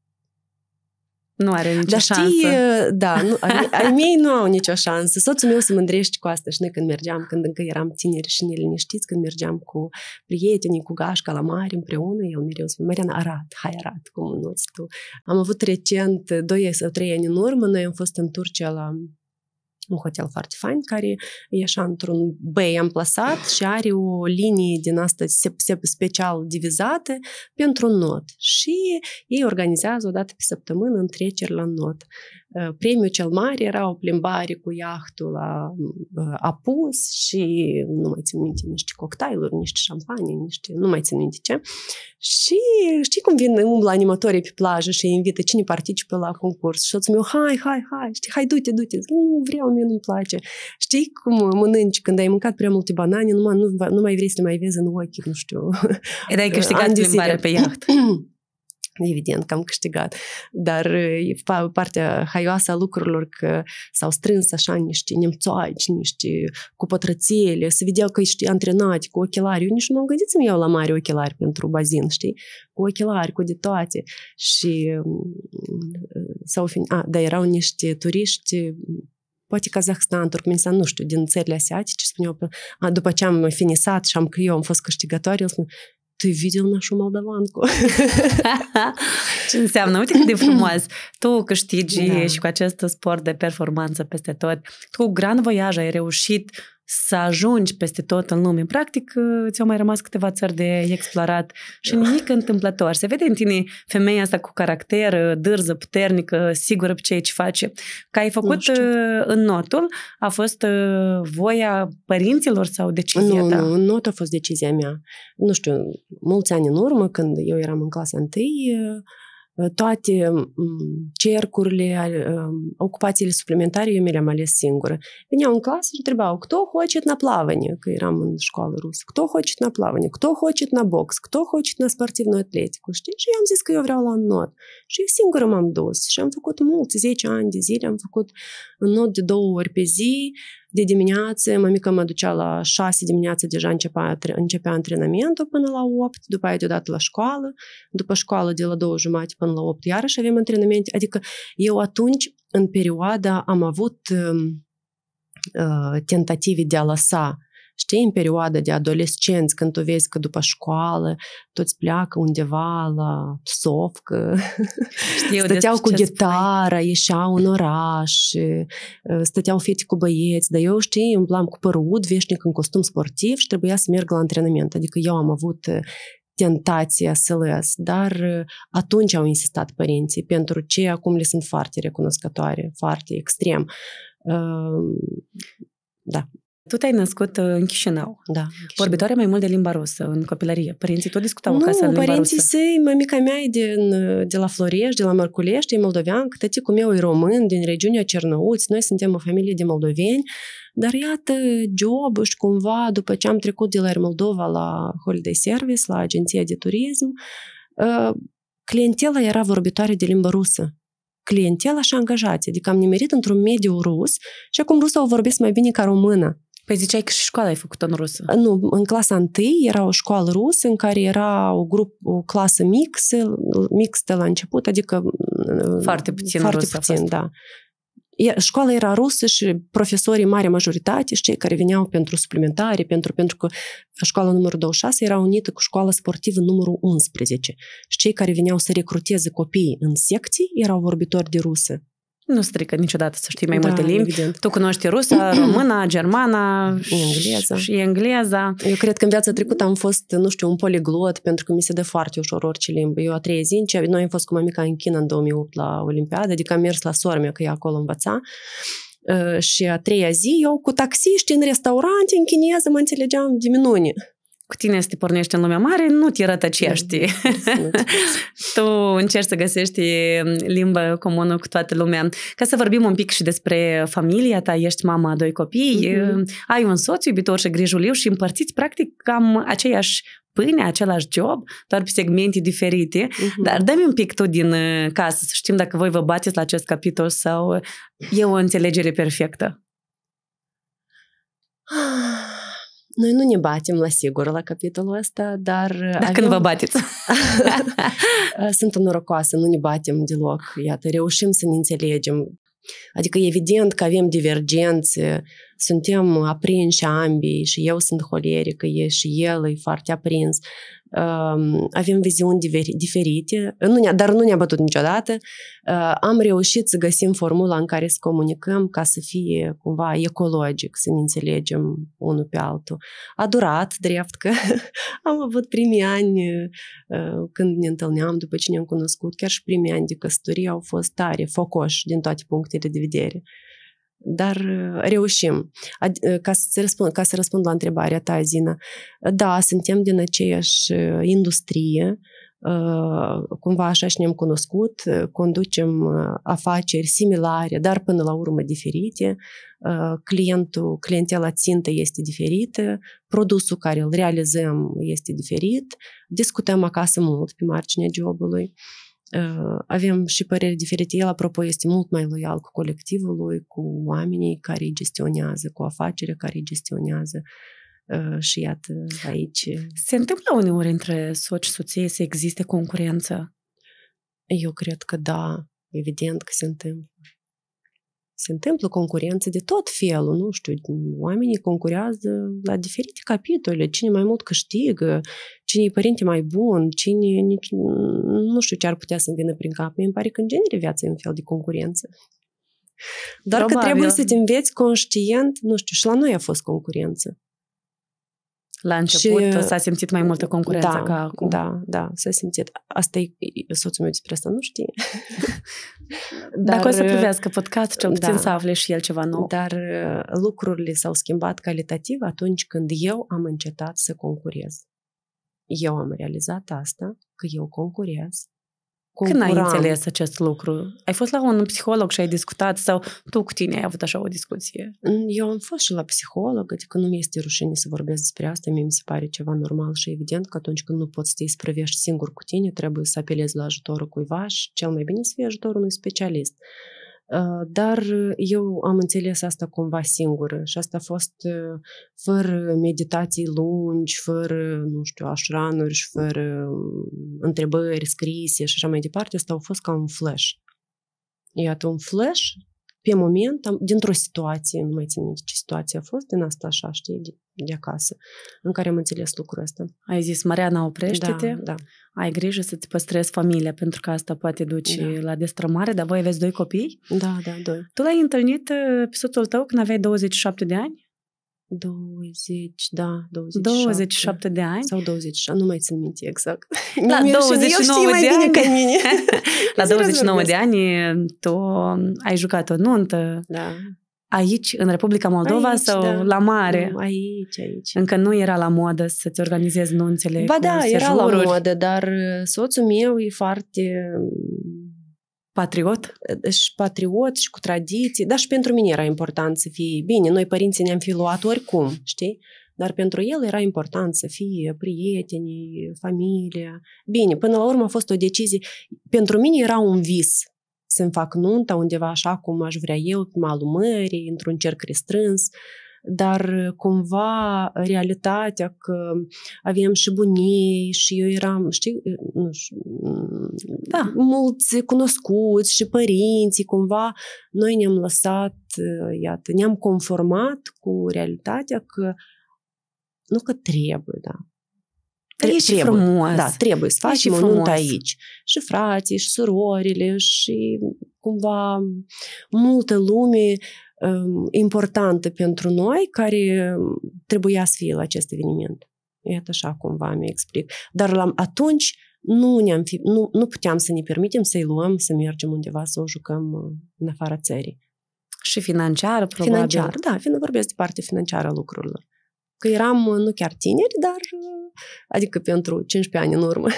nu are nicio Dar știi, șansă. da, nu, ai, ai mei nu au nicio șansă. Soțul meu se mândrește cu asta și noi când mergeam, când încă eram tineri și neliniștiți, când mergeam cu prietenii, cu gașca la mare împreună, eu mereu spune, Mariana, arat, hai arat, cum nu tu. Am avut recent, doi sau trei ani în urmă, noi am fost în Turcia la un hotel foarte fain, care e așa într-un bay amplasat și are o linie din asta special divizată pentru not. Și ei organizează o dată pe săptămână întreceri la not. Premiul cel mare era o plimbare cu iahtul la apus și nu mai țin minte niște cocktailuri, niște șampanie, niște, nu mai țin minte ce. Și știi cum vin, umbla animatorii pe plajă și invită cine participă la concurs și soțul meu, hai, hai, hai, știi, hai, du-te, du-te, nu vreau, mie nu-mi place. Știi cum mănânci când ai mâncat prea multe banane, numai, nu, nu mai vrei să le mai vezi în ochi, nu știu. Erai câștigat plimbarea pe iaht evident că am câștigat, dar partea haioasă a lucrurilor că s-au strâns așa niște nemțoaici, niște cu pătrățele, se vedeau că ești antrenat cu ochelari. Eu nici nu am gândit să-mi iau la mare ochelari pentru bazin, știi? Cu ochelari, cu de toate. Și mm, sau fi... A, da, erau niște turiști poate Kazahstan, Turkmenistan, nu știu, din țările asiatice, spuneau, după ce am finisat și am, eu am fost câștigătoare, el spune, Ты видел нашу молдаванку? Ce înseamnă? Uite cât de frumos! Tu câștigi da. și cu acest sport de performanță peste tot. Tu cu Grand Voyage ai reușit să ajungi peste tot în lume. Practic, ți-au mai rămas câteva țări de explorat și nimic întâmplător. Se vede în tine femeia asta cu caracter, dârză, puternică, sigură pe ceea ce face. Că ai făcut uh, în notul, a fost uh, voia părinților sau decizia nu, ta? Nu, în not a fost decizia mea. Nu știu, mulți ani în urmă, când eu eram în clasa întâi, uh, toate cercurile, ocupațiile suplimentare, eu mi le-am ales singură. Veneau în clasă și întrebau, кто хочет на плавание, că eram în școală rusă, кто хочет на плавание, кто хочет на box, кто хочет на спортивную атлetiку, știi? Și am zis că eu vreau la not. Și eu singură m-am dus și am făcut mult, 10 ani de zile, am făcut not de două ori pe zi, de dimineață, mămica mă ducea la 6 dimineața, deja începea, începea antrenamentul până la 8, după aia deodată la școală, după școală de la 2 jumate până la 8 iarăși avem antrenamente. Adică eu atunci, în perioada, am avut um, uh, tentative de a lăsa uh, Știi, în perioada de adolescenți, când tu vezi că după școală toți pleacă undeva la sofcă, Știu stăteau cu gitară, ieșeau în oraș, uh, stăteau fete cu băieți, dar eu știi, umblam cu părut, veșnic în costum sportiv și trebuia să merg la antrenament. Adică eu am avut uh, tentația să les, dar uh, atunci au insistat părinții, pentru ce acum le sunt foarte recunoscătoare, foarte extrem. Da. Tu te-ai născut uh, în Chișinău. Da. Chișinău. Vorbitoare mai mult de limba rusă în copilărie. Părinții tot discutau nu, acasă în limba părinții rusă. săi, mămica mea e din, uh, de la Florești, de la Mărculești, e moldovean, tăticul meu e român, din regiunea Cernăuți. Noi suntem o familie de moldoveni. Dar iată, job și cumva, după ce am trecut de la Air Moldova la Holiday Service, la agenția de turism, uh, clientela era vorbitoare de limba rusă clientela și angajații. Adică am nimerit într-un mediu rus și acum rusul o vorbesc mai bine ca română. Păi ziceai că și școala ai făcut în rusă. Nu, în clasa 1 era o școală rusă în care era o grup, o clasă mixă, mixtă la început, adică mm, foarte puțin foarte rusă puțin, da. Școala era rusă și profesorii, mare majoritate, și cei care veneau pentru suplimentare, pentru, pentru că școala numărul 26 era unită cu școala sportivă numărul 11. Și cei care veneau să recruteze copiii în secții erau vorbitori de rusă nu strică niciodată să știi mai da, multe limbi. Evident. Tu cunoști rusa, româna, germana și engleza. și engleza. Eu cred că în viața trecută am fost, nu știu, un poliglot pentru că mi se dă foarte ușor orice limbă. Eu a treia zi noi am fost cu mamica în China în 2008 la Olimpiadă, adică am mers la sormea că ea acolo învăța uh, și a treia zi eu cu taxiști în restaurante în chineză mă înțelegeam de minune cu tine să te pornești în lumea mare, nu te rătăcești. tu încerci să găsești mm, limba comună cu toată lumea. Ca să vorbim un pic și despre familia ta, ești mama a doi copii, mm-hmm. ai un soț iubitor și grijuliu și împărțiți practic cam aceeași pâine, același job, doar pe segmente diferite. Uh-huh. Dar dă-mi un pic tu din uh, casă să știm dacă voi vă bateți la acest capitol sau e o înțelegere perfectă. Noi nu ne batem la sigur la capitolul ăsta, dar... Dar avem... când vă bateți. Sunt norocoasă, nu ne batem deloc. Iată, reușim să ne înțelegem. Adică evident că avem divergențe, suntem aprinși ambii și eu sunt holerică, e și el e foarte aprins uh, avem viziuni diferite, nu ne, dar nu ne-a bătut niciodată. Uh, am reușit să găsim formula în care să comunicăm ca să fie cumva ecologic, să ne înțelegem unul pe altul. A durat, drept că am avut primii ani uh, când ne întâlneam după ce ne-am cunoscut, chiar și primii ani de căsătorie au fost tare, focoși din toate punctele de vedere dar uh, reușim. Ad- uh, ca, să răspund, ca să răspund la întrebarea ta, Zina, da, suntem din aceeași uh, industrie, cumva așa și ne-am cunoscut, conducem afaceri similare, dar până la urmă diferite, clientul, clientela țintă este diferită, produsul care îl realizăm este diferit, discutăm acasă mult pe marginea jobului. Э, avem și păreri diferite. El, apropo, este mult mai loial cu colectivul lui, cu oamenii care îi gestionează, cu afacerea care îi gestionează. Э, și iată, aici... Se întâmplă uneori între soci și soție să existe concurență? Eu cred că da, evident că se întâmplă. Se întâmplă concurență de tot felul, nu știu, oamenii concurează la diferite capitole, cine mai mult câștigă, cine e părinte mai bun, cine, nici, nu știu ce ar putea să-mi vină prin cap. Mi pare că în genere viața e un fel de concurență. Doar Probabil. că trebuie să te înveți conștient, nu știu, și la noi a fost concurență. La început și, uh, s-a simțit mai multă concurență da, ca acum. Da, da, s-a simțit. Asta e, soțul meu despre asta nu știe. dar, Dacă o să uh, privească podcast, cel puțin da, să afle și el ceva nou. Dar uh, lucrurile s-au schimbat calitativ atunci când eu am încetat să concurez. Eu am realizat asta, că eu concurez, când ai înțeles acest lucru? Ai fost la un psiholog și ai discutat sau tu cu tine ai avut așa o discuție? Mm, eu am fost și la psiholog, adică nu mi este rușine să vorbesc despre asta, mie mi se pare ceva normal și evident că atunci când nu poți să te isprăvești singur cu tine, trebuie să apelezi la ajutorul cuiva și cel mai bine să fie ajutorul unui specialist. Dar eu am înțeles asta cumva singură și asta a fost fără meditații lungi, fără, nu știu, așranuri și fără întrebări scrise și așa mai departe. Asta a fost ca un flash. Iată, un flash pe moment, am, dintr-o situație, nu mai țin minte ce situație a fost, din asta așa, știi, de, de acasă, în care am înțeles lucrul ăsta. Ai zis, Mariana, oprește-te, da, da. ai grijă să-ți păstrezi familia, pentru că asta poate duce da. la destrămare, dar voi aveți doi copii? Da, da, doi. Tu l-ai întâlnit pe uh, soțul tău când aveai 27 de ani? 20, da, 27. 27 de ani. Sau 20, nu mai țin minte exact. La 29 de ani. Ca mine. la 29 de ani tu ai jucat o nuntă. Da. Aici, în Republica Moldova aici, sau da. la mare? Nu, aici, aici. Încă nu era la modă să-ți organizezi nunțele Ba da, sejururi. era la modă, dar soțul meu e foarte Patriot? Și patriot și cu tradiții, dar și pentru mine era important să fie bine. Noi părinții ne-am fi luat oricum, știi? Dar pentru el era important să fie prieteni, familia. Bine, până la urmă a fost o decizie. Pentru mine era un vis să-mi fac nunta undeva așa cum aș vrea eu, pe malul mării, într-un cerc restrâns. Uh, dar cumva realitatea că aveam și bunii și eu eram, știi, nu știu, da. mulți cunoscuți și părinții, cumva noi ne-am lăsat, iată, ne-am conformat cu realitatea că nu că trebuie, da, Tre- e și trebuie. frumos. Da, trebuie să faci și frumos. aici. Și frații, și surorile, și cumva multă lume Um, importantă pentru noi, care trebuia să fie la acest eveniment. Iată așa cumva mi explic. Dar la, atunci nu, ne-am fi, nu, nu puteam să ne permitem să-i luăm, să mergem undeva, să o jucăm uh, în afara țării. Și financiară, probabil. Financiar, da, vorbesc de partea financiară a lucrurilor. Că eram uh, nu chiar tineri, dar uh, adică pentru 15 ani în urmă.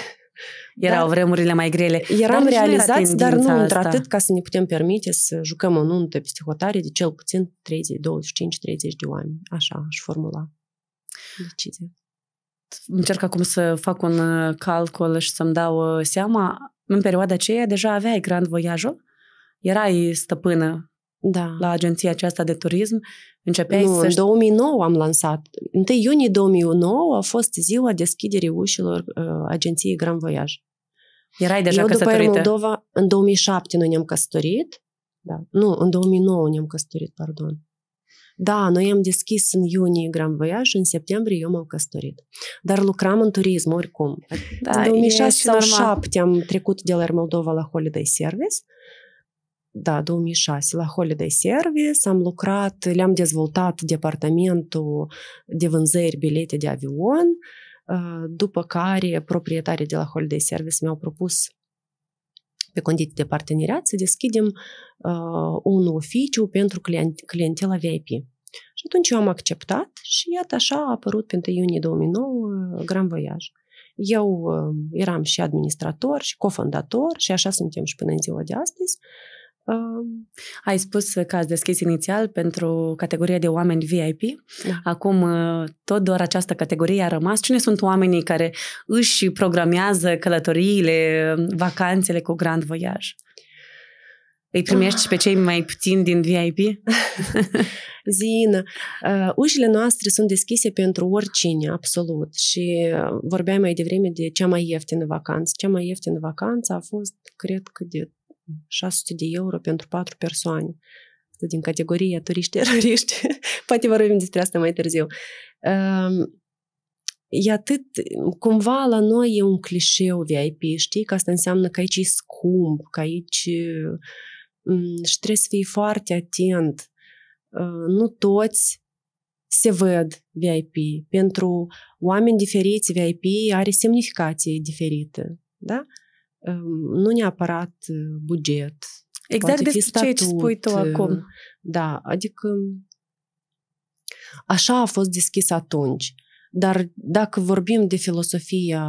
Da. Erau da. vremurile mai grele. Eram dar realizați, dar nu într-atât ca să ne putem permite să jucăm o nuntă peste hotare de cel puțin 30, 25, 30 de oameni. Așa aș formula decizia. Încerc acum să fac un uh, calcul și să-mi dau uh, seama. În perioada aceea deja aveai Grand Voyage-ul? Erai stăpână da. la agenția aceasta de turism. Începeai nu, să... în 2009 am lansat. 1 iunie 2009 a fost ziua deschiderii ușilor uh, agenției Grand Voyage. Erai deja Eu, căsătorită. Eu după Moldova, în 2007 noi ne-am căsătorit. Da. Nu, în 2009 ne-am căsătorit, pardon. Da, noi am deschis în iunie Grand Voyage și în septembrie eu m-am căsătorit. Dar lucram în turism oricum. Da, în 2006 sau 2007 am trecut de la Air Moldova la Holiday Service da, 2006, la Holiday Service, am lucrat, le-am dezvoltat departamentul de vânzări bilete de avion, după care proprietarii de la Holiday Service mi-au propus pe condiții de parteneriat să deschidem uh, un oficiu pentru client, clientela VIP. Și atunci eu am acceptat și iată așa a apărut pentru iunie 2009 Grand Voyage. Eu uh, eram și administrator și cofondator și așa suntem și până în ziua de astăzi. Uh, ai spus că ați deschis inițial pentru categoria de oameni VIP. Da. Acum uh, tot doar această categorie a rămas. Cine sunt oamenii care își programează călătoriile, vacanțele cu Grand Voyage? Îi primești pe cei mai puțini din VIP? Zina, uh, ușile noastre sunt deschise pentru oricine, absolut. Și uh, vorbeam mai devreme de cea mai ieftină vacanță. Cea mai ieftină vacanță a fost, cred că, de 600 de euro pentru patru persoane. Asta din categoria turiști teroriști. Poate vorbim despre asta mai târziu. E atât, cumva la noi e un clișeu VIP, știi? Că asta înseamnă că aici e scump, că aici și trebuie să fii foarte atent. Ă, nu toți se văd VIP. Pentru oameni diferiți, VIP are semnificație diferită. Da? Ehm, nu neapărat uh, buget. Exact despre statut, ceea ce spui tu acum. Uh, da, adică așa a fost deschis atunci. Dar dacă vorbim de filosofia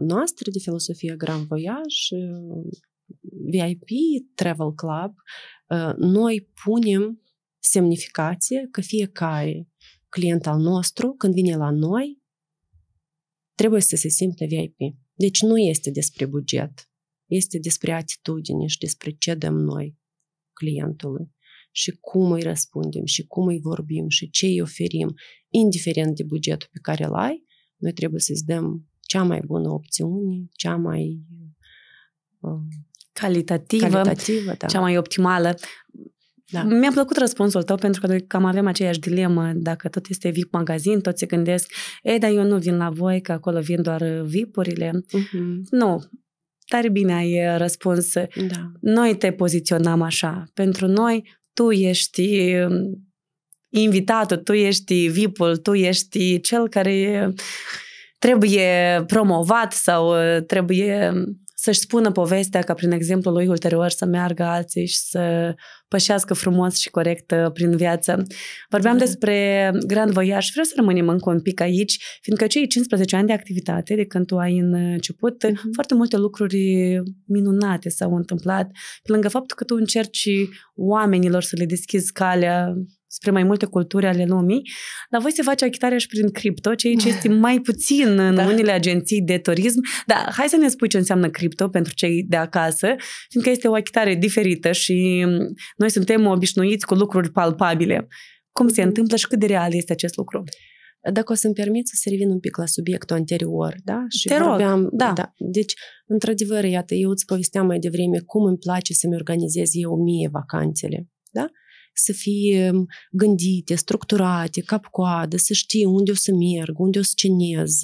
noastră, de filosofia Grand Voyage, uh, VIP, Travel Club, noi punem semnificație că fiecare client al nostru, când vine la noi, trebuie să se simtă VIP. Deci nu este despre buget este despre atitudine și despre ce dăm noi clientului și cum îi răspundem și cum îi vorbim și ce îi oferim, indiferent de bugetul pe care îl ai, noi trebuie să-ți dăm cea mai bună opțiune, cea mai uh, calitativă, calitativă da. cea mai optimală. Da. Mi-a plăcut răspunsul tău pentru că noi cam avem aceeași dilemă. Dacă tot este VIP magazin, tot se gândesc, ei, dar eu nu vin la voi, că acolo vin doar uh, VIP-urile. Uh-huh. Mhm. Nu, tare bine ai uh, răspuns. Da. Noi te poziționam așa. Pentru noi, tu ești um, invitatul, tu ești VIP-ul, tu ești cel care uh, trebuie promovat sau uh, trebuie um, să-și spună povestea ca prin exemplu lui ulterior să meargă alții și să pășească frumos și corect uh, prin viață. Vorbeam mm-hmm. despre Grand Voyage vreau să rămânem încă un pic aici, fiindcă cei 15 ani de activitate de când tu ai început, mm-hmm. foarte multe lucruri minunate s-au întâmplat, pe lângă faptul că tu încerci oamenilor să le deschizi calea spre mai multe culturi ale lumii, dar voi se face achitarea și prin cripto, ceea ce este mai puțin în da. unele agenții de turism. Dar hai să ne spui ce înseamnă cripto pentru cei de acasă, fiindcă este o achitare diferită și mm, noi suntem obișnuiți cu lucruri palpabile. Cum se mhm. întâmplă și cât de real este acest lucru? Dacă o să-mi permit să se revin un pic la subiectul anterior, da? Și Te rog, vorbeam, da. da. Deci, într-adevăr, iată, eu îți povesteam mai devreme cum îmi place să-mi organizez eu mie vacanțele, da? să fie um, gândite, structurate, cap-coadă, să știi unde o să merg, unde o să cenez,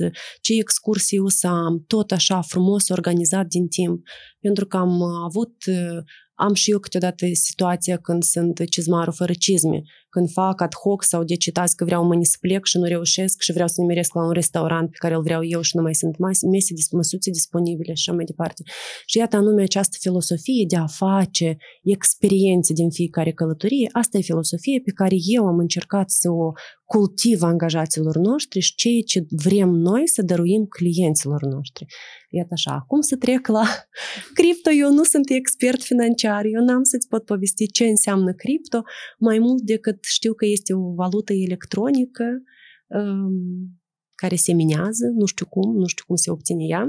ce excursii o să am, tot așa frumos organizat din timp. Pentru că am uh, avut, uh, am și eu câteodată situația când sunt cizmarul fără cizme când fac ad hoc sau decitați că vreau să plec și nu reușesc și vreau să nimeresc la un restaurant pe care îl vreau eu și nu mai sunt mese, măsuțe disponibile și așa mai departe. Și iată anume această filosofie de a face experiențe din fiecare călătorie, asta e filosofie pe care eu am încercat să o cultiv angajaților noștri și ceea ce vrem noi să dăruim clienților noștri. Iată așa, acum să trec la cripto. Eu nu sunt expert financiar, eu n-am să-ți pot povesti ce înseamnă cripto, mai mult decât știu că este o valută electronică um, care se minează, nu știu cum, nu știu cum se obține ea.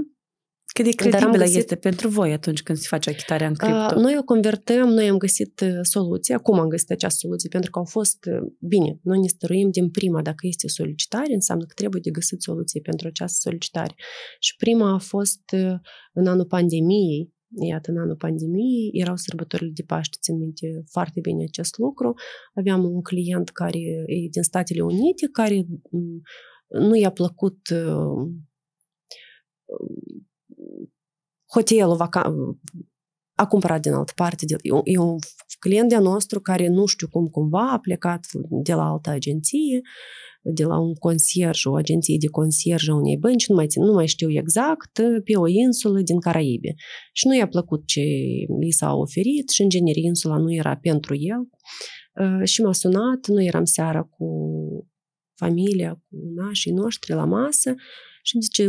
Cât de credibilă găsit... este pentru voi atunci când se face achitarea în cripto? Uh, noi o convertăm, noi am găsit uh, soluția, cum am găsit această soluție, pentru că au fost, uh, bine, noi ne stăruim din prima, dacă este solicitare, înseamnă că trebuie de găsit soluție pentru această solicitare. Și prima a fost uh, în anul pandemiei, Iată, în anul pandemiei erau sărbătorile de Paște, țin minte foarte bine acest lucru. Aveam un client care e din Statele Unite, care nu i-a plăcut hotelul, vaca- a cumpărat din altă parte. De, e un client de nostru care nu știu cum cumva a plecat de la altă agenție de la un concierj, o agenție de concierj a unei bănci, nu mai, țin, nu mai știu exact, pe o insulă din Caraibe. Și nu i-a plăcut ce i s-a oferit și, în genere, insula nu era pentru el. Uh, și m-a sunat, noi eram seara cu familia, cu nașii noștri la masă și îmi zice,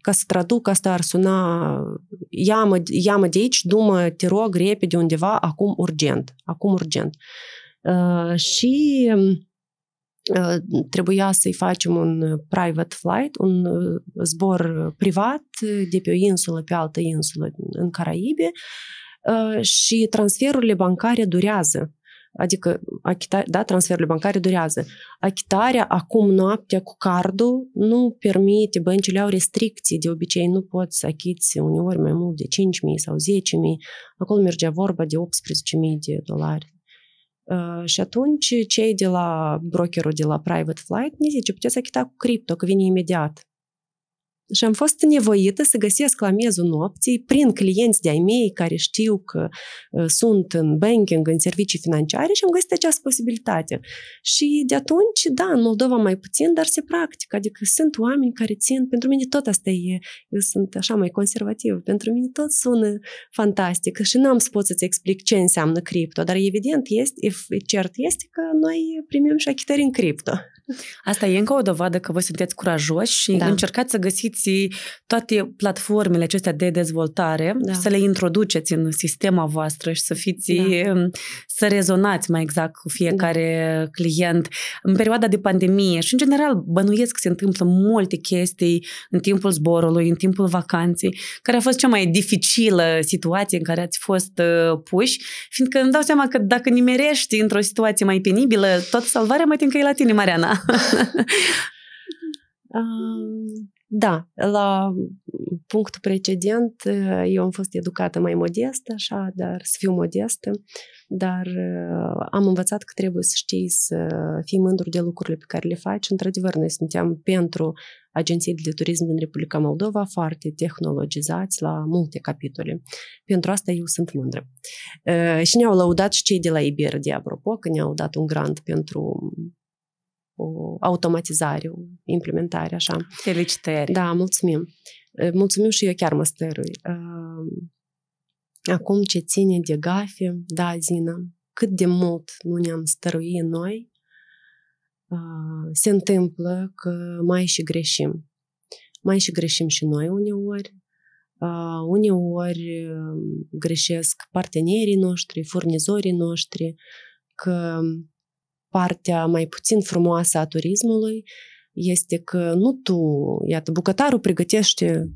ca să traduc, asta ar suna ia-mă, ia-mă de aici, dumă, te rog, repede undeva, acum urgent, acum urgent. Uh, și um, Э, trebuia să-i facem un uh, private flight, un uh, zbor uh, privat de pe o insulă pe altă insulă în Caraibe și transferurile bancare durează. Adică, achita, da, transferurile bancare durează. Achitarea acum noaptea cu cardul nu permite, băncile au restricții, de obicei nu poți să achiți uneori mai mult de 5.000 sau 10.000, acolo mergea vorba de 18.000 de dolari, Э, și atunci cei de la brokerul de la Private Flight ne zice, puteți achita cu cripto, că vine imediat. Și am fost nevoită să găsesc la miezul nopții, prin clienți de-ai mei care știu că uh, sunt în banking, în servicii financiare și am găsit această posibilitate. Și de atunci, da, în Moldova mai puțin, dar se practică. Adică sunt oameni care țin, pentru mine tot asta e, eu sunt așa mai conservativ, pentru mine tot sună fantastic și n-am să pot să-ți explic ce înseamnă cripto, dar evident este, cert este că noi primim și achitări în cripto. Asta e încă o dovadă că voi sunteți curajoși și da. încercați să găsiți toate platformele acestea de dezvoltare, da. să le introduceți în sistema voastră și să fiți, da. Um, să rezonați mai exact cu fiecare da. client. În perioada de pandemie și, în general, bănuiesc că se întâmplă multe chestii în timpul zborului, în timpul vacanței, care a fost cea mai dificilă situație în care ați fost uh, puși, fiindcă îmi dau seama că dacă nimerești într-o situație mai penibilă, tot salvarea mai tine că e la tine, Mariana. Da, la punctul precedent eu am fost educată mai modestă, așa, dar să fiu modestă, dar uh, am învățat că trebuie să știi să fii mândru de lucrurile pe care le faci. Într-adevăr, noi suntem pentru agențiile de turism din Republica Moldova foarte tehnologizați la multe capitole. Pentru asta eu sunt mândră. Uh, și ne-au laudat și cei de la Iberdi, apropo, că ne-au dat un grant pentru cu automatizare, implementare, așa. Felicitări! Da, mulțumim! Mulțumim și eu chiar mă stărui. Acum ce ține de gafe, da, Zina, cât de mult nu ne-am stăruit noi, se întâmplă că mai și greșim. Mai și greșim și noi uneori, Uh, uneori greșesc partenerii noștri, furnizorii noștri, că partea mai puțin frumoasă a turismului este că nu tu, iată, bucătarul pregătește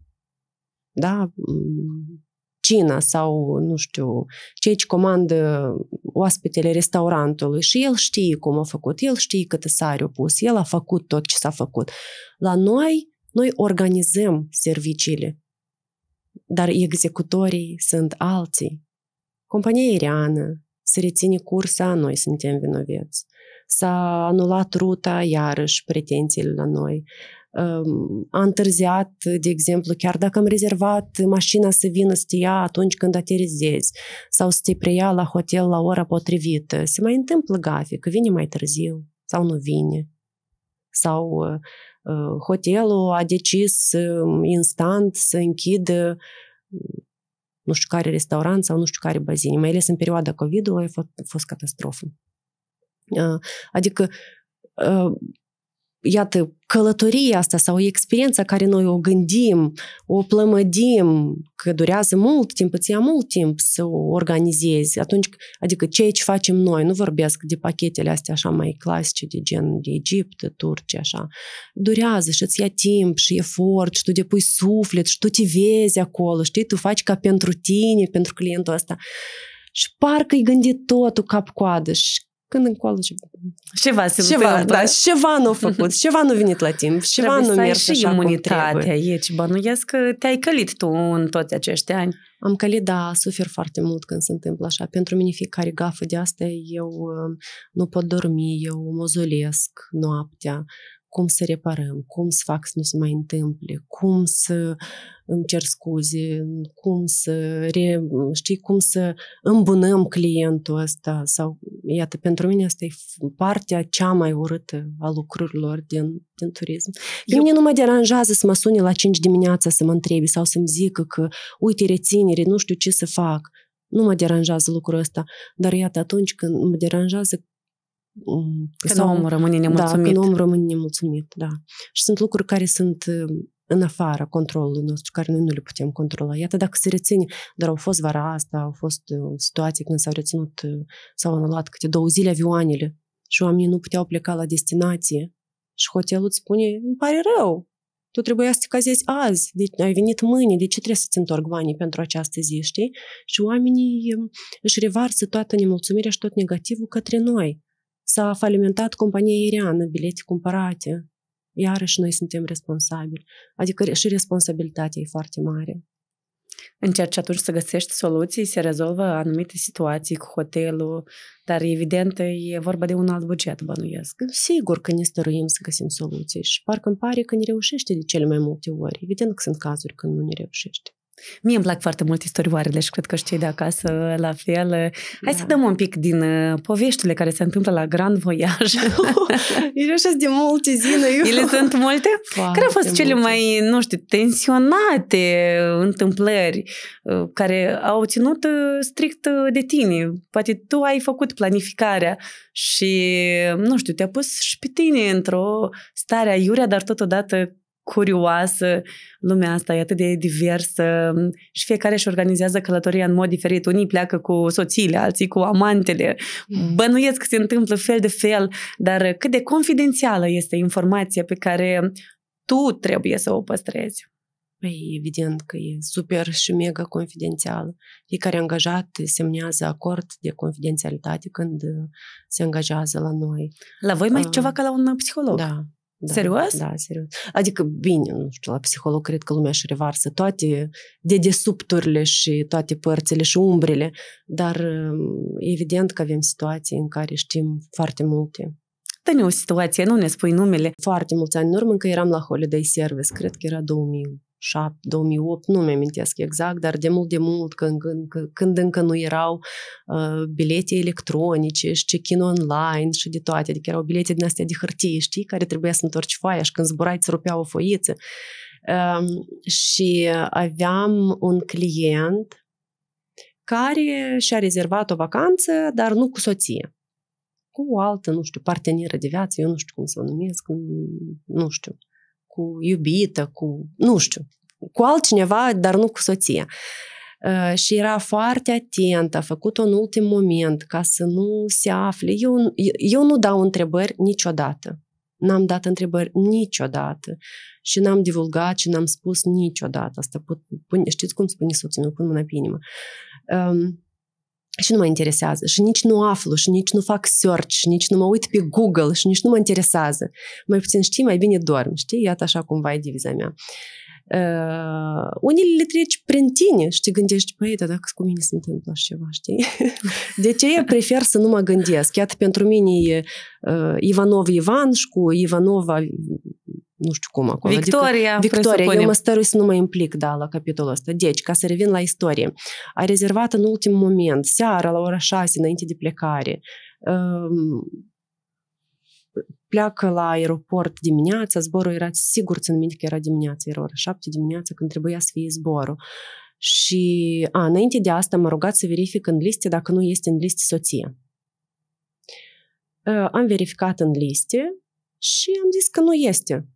da, mm, cina sau, nu știu, cei ce comandă oaspetele restaurantului și el știe cum a făcut, el știe câtă sare a pus, el a făcut tot ce s-a făcut. La noi, noi organizăm serviciile, dar executorii sunt alții. Compania aeriană se reține cursa, noi suntem vinoveți. S-a anulat ruta, iarăși, pretențiile la noi. A întârziat, de exemplu, chiar dacă am rezervat mașina să vină să te ia atunci când aterizezi sau să te preia la hotel la ora potrivită, se mai întâmplă gafe, că vine mai târziu sau nu vine. Sau uh, uh, hotelul a decis um, instant să închidă nu știu care restaurant sau nu știu care bazine. Mai ales în perioada COVID-ului a fost, a fost catastrofă. Adică iată, călătoria asta sau experiența care noi o gândim, o plămădim, că durează mult timp, îți ia mult timp să o organizezi, atunci, adică ceea ce facem noi, nu vorbesc de pachetele astea așa mai clasice, de gen de Egipt, de Turcia, așa, durează și îți ia timp și efort și tu depui suflet și tu te vezi acolo, știi, tu faci ca pentru tine, pentru clientul ăsta. Și parcă-i gândit totul cap-coadă și când încolo și ceva se ceva, Da, ceva nu a făcut, ceva nu a venit la timp, ceva nu merge și imunitatea aici, bănuiesc că te-ai călit tu în toți acești ani. Am călit, da, sufer foarte mult când se întâmplă așa. Pentru mine fiecare gafă de asta eu uh, nu pot dormi, eu mozolesc noaptea cum să reparăm, cum să fac să nu se mai întâmple, cum să îmi cer scuze, cum să, re, știi, cum să îmbunăm clientul ăsta sau, iată, pentru mine asta e partea cea mai urâtă a lucrurilor din, din turism. Pe Eu... mine nu mă deranjează să mă sune la 5 dimineața să mă întrebi sau să-mi zică că, uite, reținere, nu știu ce să fac. Nu mă deranjează lucrul ăsta, dar iată, atunci când mă deranjează când sau, omul rămâne da, nemulțumit. Da, când omul rămâne nemulțumit, da. Și sunt lucruri care sunt ă, în afara controlului nostru, care noi nu le putem controla. Iată, dacă se reține, dar au fost vara asta, au fost ă, situații când s-au reținut, ă, s-au anulat câte două zile avioanele și oamenii nu puteau pleca la destinație. Și hotelul îți spune, îmi pare rău, tu trebuia să te cazezi azi, deci ai venit mâine, de ce trebuie să-ți întorc banii pentru această zi, știi? Și oamenii își revarsă toată nemulțumirea și tot negativul către noi. S-a falimentat compania aeriană, bilete cumpărate. Iarăși noi suntem responsabili. Adică și responsabilitatea e foarte mare. Încerci atunci să găsești soluții, se rezolvă anumite situații cu hotelul, dar evident e vorba de un alt buget, bănuiesc. Sigur că ne stăruim să găsim soluții și parcă îmi pare că ne reușește de cele mai multe ori. Evident că sunt cazuri când nu ne reușește. Mie îmi plac foarte mult istorioarele și cred că și cei de acasă la fel. Hai da. să dăm un pic din uh, poveștile care se întâmplă la Grand Voyage. așa de multe zile. Eu. Ele sunt multe? Foarte care au fost cele multe. mai, nu știu, tensionate întâmplări uh, care au ținut uh, strict de tine? Poate tu ai făcut planificarea și, nu știu, te-a pus și pe tine într-o stare aiurea, dar totodată curioasă, lumea asta e atât de diversă mm, și fiecare își organizează călătoria în mod diferit. Unii pleacă cu soțiile, alții cu amantele. Mm. Bănuiesc că se întâmplă fel de fel, dar cât de confidențială este informația pe care tu trebuie să o păstrezi. Păi, evident că e super și mega confidențial. Fiecare angajat semnează acord de confidențialitate când se angajează la noi. La voi mai uh, ceva ca la un psiholog. Da, da, serios? Da, serios. Adică, bine, nu știu, la psiholog cred că lumea își revarsă toate dedesubturile și toate părțile și umbrele, dar evident că avem situații în care știm foarte multe. Dă-ne o situație, nu ne spui numele. Foarte mulți ani în urmă, încă eram la Holiday Service, cred că era 2000 2007, 2008, nu mi-amintesc exact, dar de mult de mult, când, când, când încă nu erau uh, bilete electronice și check-in online și de toate, adică erau bilete din astea de hârtie, știi, care trebuia să întorci foaia și când zburai îți rupeau o foiță. Uh, și aveam un client care și-a rezervat o vacanță, dar nu cu soție cu o altă, nu știu, parteneră de viață, eu nu știu cum să o numesc, nu știu cu iubită, cu, nu știu, cu altcineva, dar nu cu soția. Uh, și era foarte atentă, a făcut-o în ultim moment ca să nu se afle. Eu, eu nu dau întrebări niciodată. N-am dat întrebări niciodată și n-am divulgat și n-am spus niciodată. Asta pot, pun, știți cum spune soțul meu, pun mâna pe inimă. Um, și nu mă interesează și nici nu aflu și nici nu fac search și nici nu mă uit pe Google și nici nu mă interesează. Mai puțin știi, mai bine dorm, știi? Iată așa cumva e diviza mea. Uh, unii le treci prin tine și te gândești, păi, dar dacă cu mine se întâmplă așa ceva, știi? De ce eu prefer să nu mă gândesc? Iată, pentru mine e uh, Ivanov Ivan și cu Ivanova nu știu cum acolo. Victoria, adică, Victoria, eu mă stărui să nu mă implic, da, la capitolul ăsta. Deci, ca să revin la istorie, a rezervat în ultim moment, seara, la ora 6, înainte de plecare, pleacă la aeroport dimineața, zborul era, sigur țin minte că era dimineața, era ora șapte dimineața când trebuia să fie zborul. Și a, înainte de asta m-a rugat să verific în liste dacă nu este în liste soție. Uh, am verificat în liste și am zis că nu este.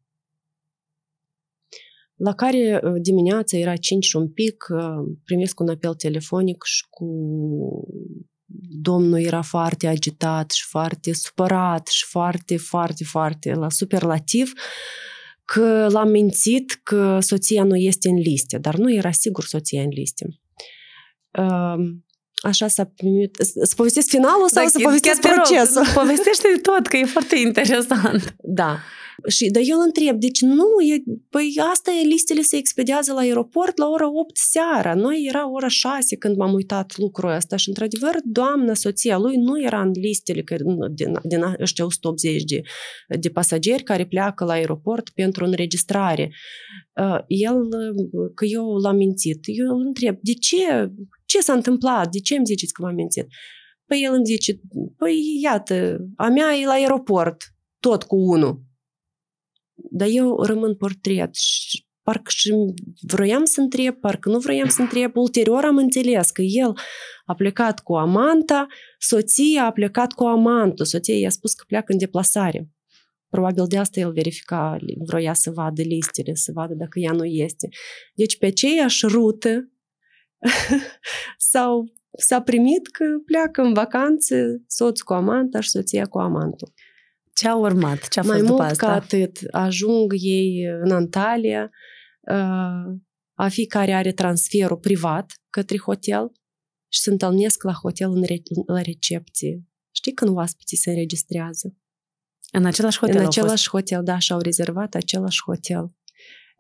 La care uh, dimineața era 5 și un pic, uh, primesc un apel telefonic și cu domnul era foarte agitat și foarte supărat și foarte, foarte, foarte la superlativ că l-a mințit că soția nu este în liste, dar nu era sigur soția în liste. Așa s-a primit. Să povestesc finalul sau da, să povestesc procesul? Rog, povestește tot, că e foarte interesant. Da. Și de eu întreb, deci nu, e, păi asta e, listele se expediază la aeroport la ora 8 seara. Noi era ora 6 când m-am uitat lucrul ăsta și într-adevăr doamna, soția lui nu era în listele că, din, din ăștia 180 de, de pasageri care pleacă la aeroport pentru înregistrare. Uh, el, că eu l-am mințit, eu îl întreb, de ce, ce s-a întâmplat, de ce îmi ziceți că m-am mințit? Păi el îmi zice, păi iată, a mea e la aeroport, tot cu unul dar eu rămân portret și parcă și vroiam să întreb, parcă nu vroiam să întreb. Ulterior am înțeles că el a plecat cu amanta, soția a plecat cu amantul, soția i-a spus că pleacă în deplasare. Probabil de asta el verifica, vroia să vadă listele, să vadă dacă ea nu este. Deci pe aceeași rută sau s-a primit că pleacă în vacanță soț cu amanta și soția cu amantul. Ce a urmat? Ce a mai după asta? Mai mult ca atât, ajung ei în Antalya, uh, a fiecare are transferul privat către hotel și se întâlnesc la hotel în re- la recepție. Știi când oaspeții se înregistrează? În același hotel În același fost? hotel, da, și-au rezervat același hotel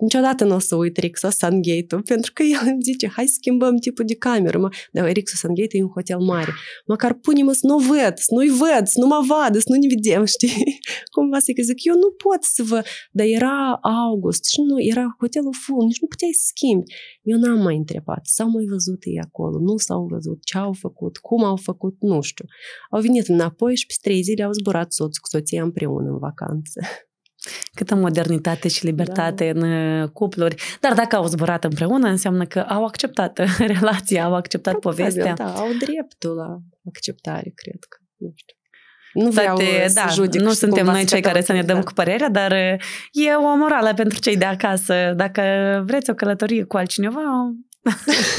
niciodată nu o să uit Rixos sungate pentru că el îmi zice, hai schimbăm tipul de cameră. Mă, dar Rixos Sungate e un hotel mare. Măcar punem să nu văd, să nu-i văd, să nu mă vadă, să nu ne vedem, știi? Cumva să zic, eu nu pot să vă... Dar era august și nu, era hotelul full, nici nu puteai să schimbi. Eu n-am mai întrebat, s-au mai văzut ei acolo, nu s-au văzut, ce au făcut, cum au făcut, nu știu. Au venit înapoi și peste trei zile au zburat soțul cu soția împreună în vacanță. Câtă modernitate și libertate da. în uh, cupluri. Dar dacă au zburat împreună, înseamnă că au acceptat relația, au acceptat Probabil, povestea. Da, au dreptul la acceptare, cred că. Nu știu. Nu vreau Toate, să da, judic Nu suntem noi cei care să ne dăm da. cu părerea, dar uh, e o morală pentru cei de acasă. Dacă vreți o călătorie cu altcineva,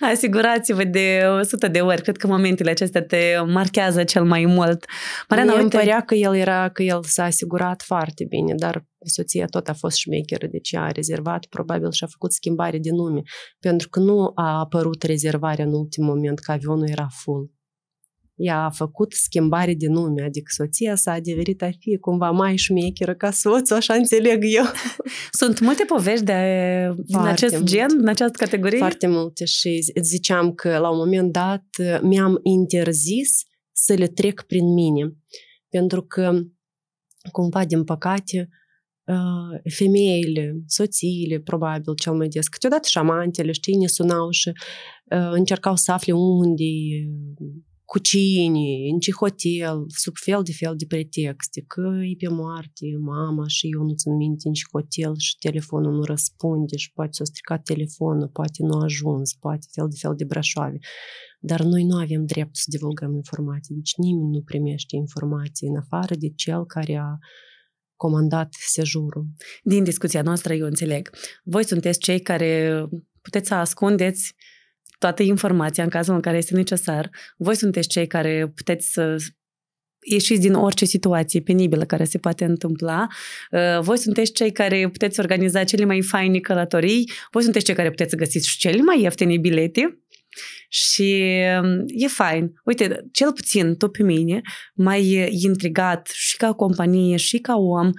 Asigurați-vă de 100 de ori. Cred că momentele acestea te marchează cel mai mult. Mariana, îmi părea că el, era, că el s-a asigurat foarte bine, dar soția tot a fost șmecheră, deci a rezervat, probabil și-a făcut schimbare de nume, pentru că nu a apărut rezervarea în ultimul moment, că avionul era full ea a făcut schimbare de nume, adică soția s-a adeverit a fi cumva mai șmecheră ca soțul, așa înțeleg eu. Sunt multe povești de, din acest mult. gen, în această categorie? Foarte multe și ziceam că la un moment dat uh, mi-am interzis să le trec prin mine, pentru că cumva, din păcate, uh, femeile, soțiile, probabil cel mai des, câteodată șamantele, știi, ne sunau și uh, încercau să afle unde cu cine, în ce hotel, sub fel de fel de pretexte, că e pe moarte mama și eu nu țin minte în ce hotel și telefonul nu răspunde și poate s-a stricat telefonul, poate nu a ajuns, poate fel de fel de brașoave. Dar noi nu avem dreptul să divulgăm informații, deci nimeni nu primește informații în afară de cel care a comandat sejurul. Din discuția noastră eu înțeleg. Voi sunteți cei care puteți să ascundeți toată informația în cazul în care este necesar. Voi sunteți cei care puteți să ieșiți din orice situație penibilă care se poate întâmpla. Uh, voi sunteți cei care puteți organiza cele mai faine călătorii, voi sunteți cei care puteți să găsiți și cele mai ieftine bilete și um, e fain. Uite, cel puțin tot pe mine m-ai uh, intrigat și ca companie și ca om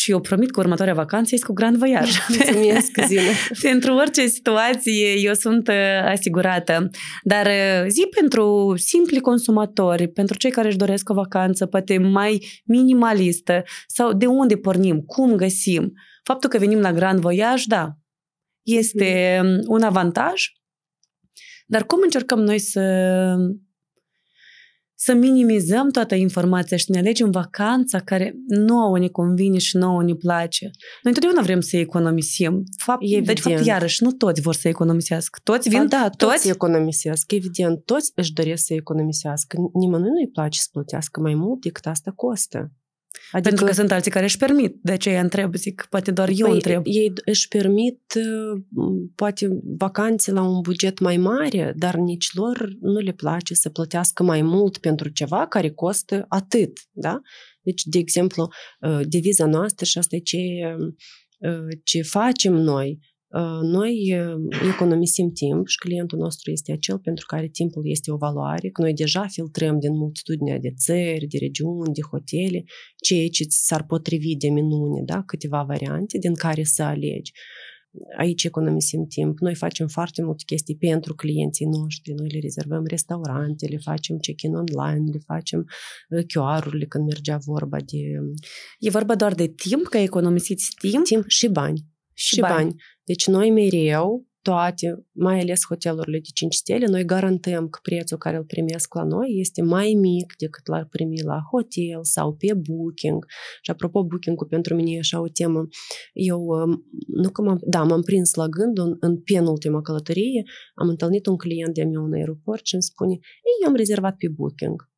și eu promit că următoarea vacanță ești cu grand voiaj. Mulțumesc, Zina! pentru orice situație eu sunt uh, asigurată. Dar uh, zi pentru simpli consumatori, pentru cei care își doresc o vacanță, poate mai minimalistă, sau de unde pornim, cum găsim. Faptul că venim la Grand Voyage, da, este mm. un avantaj, dar cum încercăm noi să să minimizăm toată informația și să ne alegem vacanța care nouă ne convine și nouă ne place. Noi întotdeauna vrem să economisim. Fapt, deci, evident. de fapt, iarăși, nu toți vor să economisească. Toți vin, da, toți, toți economisească, evident. Toți își doresc să economisească. Nimănui nu-i place să plătească mai mult decât asta costă. Adică... Pentru că sunt alții care își permit. De îi întreb, zic, poate doar eu păi, întreb. Ei își permit uh, poate vacanțe la un buget mai mare, dar nici lor nu le place să plătească mai mult pentru ceva care costă atât, da? Deci, de exemplu, uh, deviza noastră și asta e ce, uh, ce facem noi, noi economisim timp și clientul nostru este acel pentru care timpul este o valoare, că noi deja filtrăm din multitudinea de țări, de regiuni, de hotele, ceea ce s-ar potrivi de minune, da? câteva variante din care să alegi. Aici economisim timp, noi facem foarte multe chestii pentru clienții noștri, noi le rezervăm restaurante, le facem check-in online, le facem QR-urile când mergea vorba de... E vorba doar de timp, că economisiți timp? Timp și bani și, și bani. bani. Deci noi mereu, toate, mai ales hotelurile de 5 stele, noi garantăm că prețul care îl primesc la noi este mai mic decât l-ar primi la hotel sau pe booking. Și apropo, booking-ul pentru mine e așa o temă. Eu, um, nu că m-am, da, m-am prins la gând în, în penultima călătorie, am întâlnit un client de-a meu în aeroport și îmi spune, ei, eu am rezervat pe booking.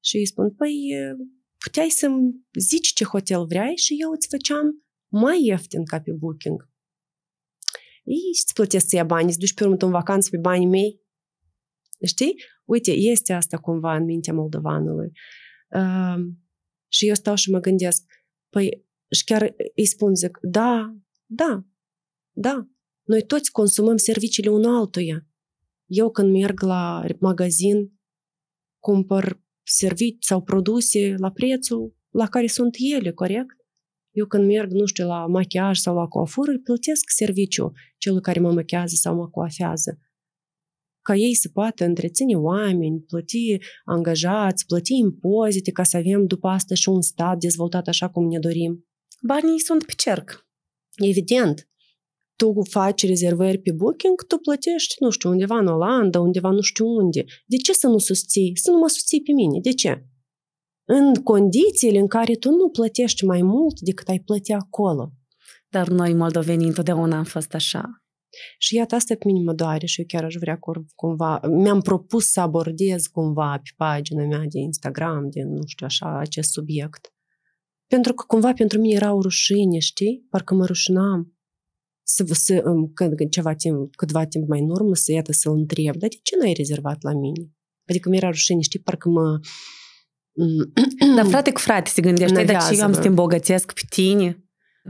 Și îi spun, păi, puteai să-mi zici ce hotel vrei și eu îți făceam mai ieftin ca pe booking. Ei, și-ți plătesc să ia bani, îți duci pe urmă în vacanță pe banii mei. Știi? Uite, este asta cumva în mintea moldovanului. Uh, și eu stau și mă gândesc, păi, și chiar îi spun, zic, da, da, da, noi toți consumăm serviciile unul altuia. Eu când merg la magazin, cumpăr servici sau produse la prețul la care sunt ele, corect? Eu când merg, nu știu, la machiaj sau la coafură, îl plătesc serviciu celui care mă machiază sau mă coafează. Ca ei să poată întreține oameni, plăti angajați, plăti impozite ca să avem după asta și un stat dezvoltat așa cum ne dorim. Banii sunt pe cerc. Evident, tu faci rezervări pe booking, tu plătești, nu știu, undeva în Olanda, undeva nu știu unde. De ce să nu susții? Să nu mă susții pe mine. De ce? în condițiile în care tu nu plătești mai mult decât ai plăti acolo. Dar noi, moldovenii, întotdeauna am fost așa. Și iată, asta pe mine mă doare și eu chiar aș vrea cumva, mi-am propus să abordez cumva pe pagina mea de Instagram, de nu știu așa, acest subiect. Pentru că cumva pentru mine era o rușine, știi? Parcă mă rușinam să, să um, când, ceva timp, câtva timp mai în urmă, să iată să-l întreb, dar de ce n-ai rezervat la mine? Adică mi era rușine, știi? Parcă mă, Mm. Dar frate cu frate se gândește, dar și eu am să te îmbogățesc pe tine.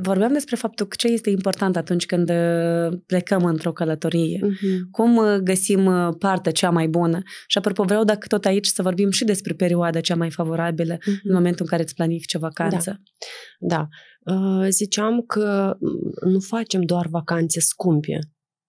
Vorbeam despre faptul că ce este important atunci când uh, plecăm într-o călătorie, uh-huh. cum uh, găsim uh, partea cea mai bună. Și apropo, vreau dacă tot aici să vorbim și despre perioada cea mai favorabilă uh-huh. în momentul în care îți planifici o vacanță. Da. da. Ziceam că mm, nu facem doar vacanțe scumpe.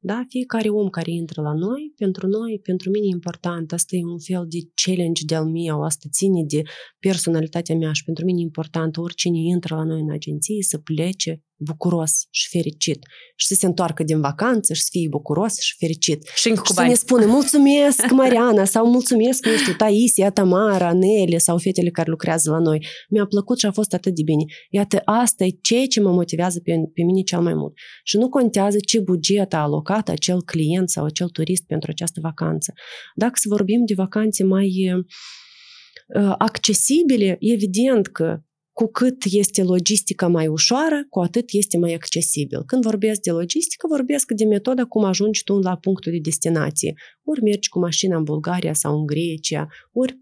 Da? Fiecare om care intră la noi, pentru noi, pentru mine e important. Asta e un fel de challenge de-al meu, asta ține de personalitatea mea și pentru mine e important oricine intră la noi în agenție să plece bucuros și fericit și să se întoarcă din vacanță și să fie bucuros și fericit. Și, și să ne spună mulțumesc Mariana sau mulțumesc, nu știu, Taisia, Tamara, Nele sau fetele care lucrează la noi. Mi-a plăcut și a fost atât de bine. Iată, asta e ceea ce mă motivează pe, pe mine cel mai mult. Și nu contează ce buget a alocat acel client sau acel turist pentru această vacanță. Dacă să vorbim de vacanțe mai eh, accesibile, evident că cu cât este logistica mai ușoară, cu atât este mai accesibil. Când vorbesc de logistică, vorbesc de metoda cum ajungi tu la punctul de destinație. Ori mergi cu mașina în Bulgaria sau în Grecia, ori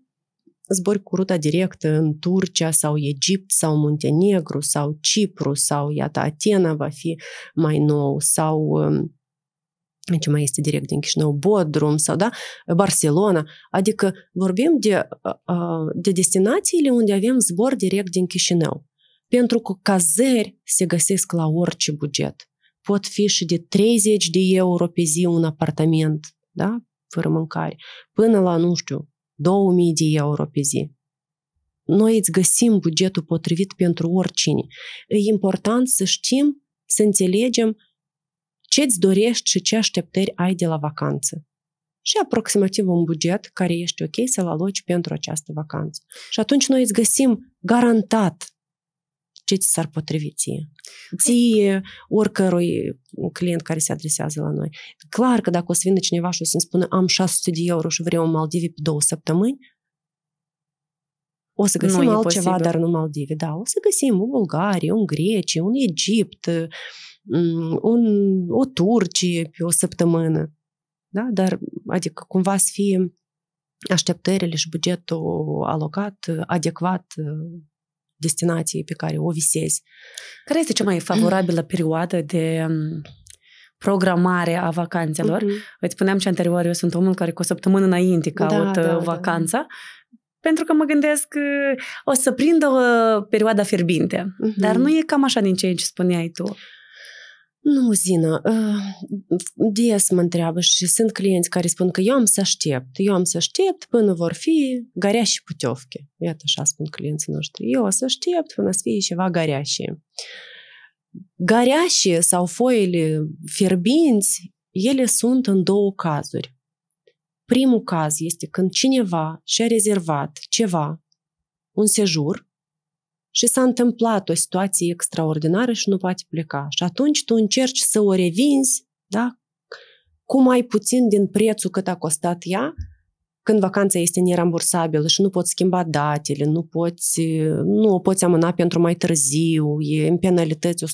zbori cu ruta directă în Turcia sau Egipt sau Muntenegru sau Cipru sau, iată, Atena va fi mai nou sau um, ce mai este direct din Chișinău, Bodrum sau da, Barcelona, adică vorbim de, de destinațiile unde avem zbor direct din Chișinău. Pentru că cazări se găsesc la orice buget. Pot fi și de 30 de euro pe zi un apartament, da? fără mâncare, până la, nu știu, 2000 de euro pe zi. Noi îți găsim bugetul potrivit pentru oricine. E important să știm, să înțelegem ce-ți dorești și ce așteptări ai de la vacanță. Și aproximativ un buget care ești ok să-l aloci pentru această vacanță. Și atunci noi îți găsim garantat ce ți s-ar potrivi ție. Ție, oricărui client care se adresează la noi. Clar că dacă o să vină cineva și o să-mi spună am 600 de euro și vreau în Maldivii pe două săptămâni, o să găsim nu altceva, posibil. dar nu Maldive, da. O să găsim o Bulgarie, un Grecie, un Egipt, mm, un, o Turcie pe o săptămână. Da? Dar, adică, cumva să fie așteptările și bugetul alocat adecvat uh, destinației pe care o visezi. Care este cea mai favorabilă perioadă de mm, programare a vacanțelor? Uh-huh. Îți spuneam și anterior, eu sunt omul care cu o săptămână înainte da, caut uh, da, da, vacanța. Da pentru că mă gândesc că o să prindă o uh, perioada fierbinte. Uh-huh. Dar nu e cam așa din ceea ce spuneai tu. Nu, Zina, uh, des mă întreabă și sunt clienți care spun că eu am să aștept, eu am să aștept până vor fi gareași puteovche. Iată așa spun clienții noștri. Eu o să aștept până să fie ceva gareași. Gareașii sau foile fierbinți, ele sunt în două cazuri. Primul caz este când cineva și-a rezervat ceva, un sejur, și s-a întâmplat o situație extraordinară și nu poate pleca. Și atunci tu încerci să o revinzi, da? Cu mai puțin din prețul cât a costat ea, când vacanța este nerambursabilă și nu poți schimba datele, nu, poți, nu o poți amâna pentru mai târziu, e în penalități 100%,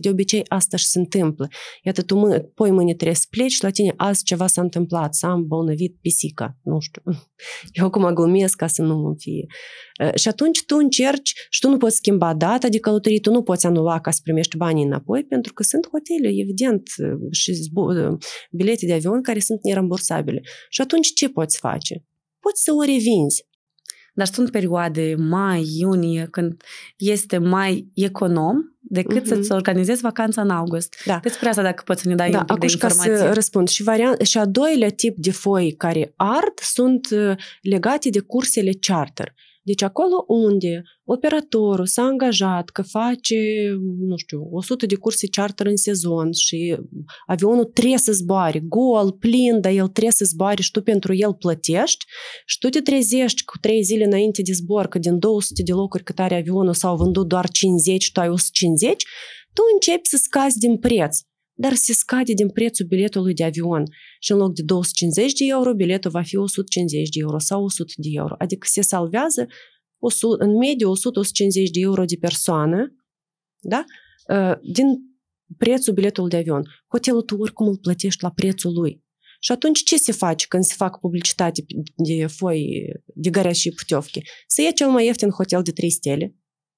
de obicei asta și se întâmplă. Iată, tu mâ- poi mâine trebuie să pleci și la tine azi ceva s-a întâmplat, s-a îmbolnăvit pisica, nu știu. Eu acum glumesc ca să nu fie Э, și atunci tu încerci și tu nu poți schimba data de călătorie, tu nu poți anula ca să primești banii înapoi, pentru că sunt hotele, evident, uh, și zbu- uh, bilete de avion care sunt nerambursabile. Și atunci ce poți face? Poți să o revinzi. Dar sunt perioade, mai, iunie, când este mai econom decât uh-huh. să-ți organizezi vacanța în august. Da. Despre asta dacă poți să ne dai da, un pic de informație. ca să răspund. Și, variant, și a doilea tip de foi care ard sunt uh, legate de cursele charter. Deci acolo unde operatorul s-a angajat că face, nu știu, 100 de curse charter în sezon și avionul trebuie să zboare, gol, plin, dar el trebuie să zboare și tu pentru el plătești și tu te trezești cu 3 zile înainte de zbor, că din 200 de locuri cât are avionul s-au vândut doar 50 și tu ai 150, tu începi să scazi din preț dar se scade din prețul biletului de avion și în loc de 250 de euro, biletul va fi 150 de euro sau 100 de euro. Adică se salvează 100, în mediu 100-150 de euro de persoană da? Ă, din prețul biletului de avion. Hotelul tu oricum îl plătești la prețul lui. Și atunci ce se face când se fac publicitate de foi de garea și putiovchi? Să ia cel mai ieftin hotel de 3 stele,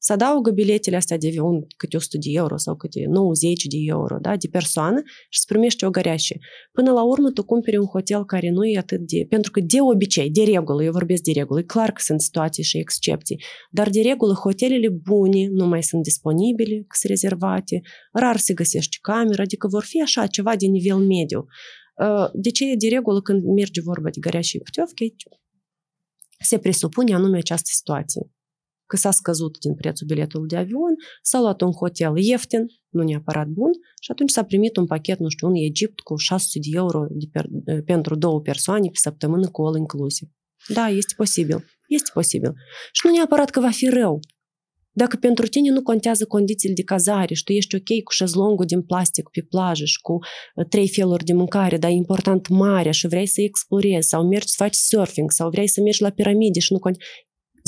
să adaugă biletele astea de un, câte 100 de euro sau câte 90 de euro da, de persoană și îți primești o găreașie. Până la urmă tu cumperi un hotel care nu e atât de... Pentru că de obicei, de regulă, eu vorbesc de regulă, e clar că sunt situații și excepții, dar de regulă hotelele bune nu mai sunt disponibile, că sunt rezervate, rar se găsește cameră, adică vor fi așa ceva de nivel mediu. De ce e de regulă când merge vorba de găreașii puteovchi? Se presupune anume această situație că s-a scăzut din prețul biletului de avion, s-a luat un hotel ieftin, nu neapărat bun, și atunci s-a primit un pachet, nu știu, în Egipt cu 600 de euro de per, pentru două persoane pe săptămână cu all inclusive. Da, este posibil. Este posibil. Și nu neapărat că va fi rău. Dacă pentru tine nu contează condițiile de cazare și tu ești ok cu șezlongul din plastic pe plajă și cu trei feluri de mâncare, dar e important marea și vrei să explorezi sau mergi să faci surfing sau vrei să mergi la piramide și nu contează,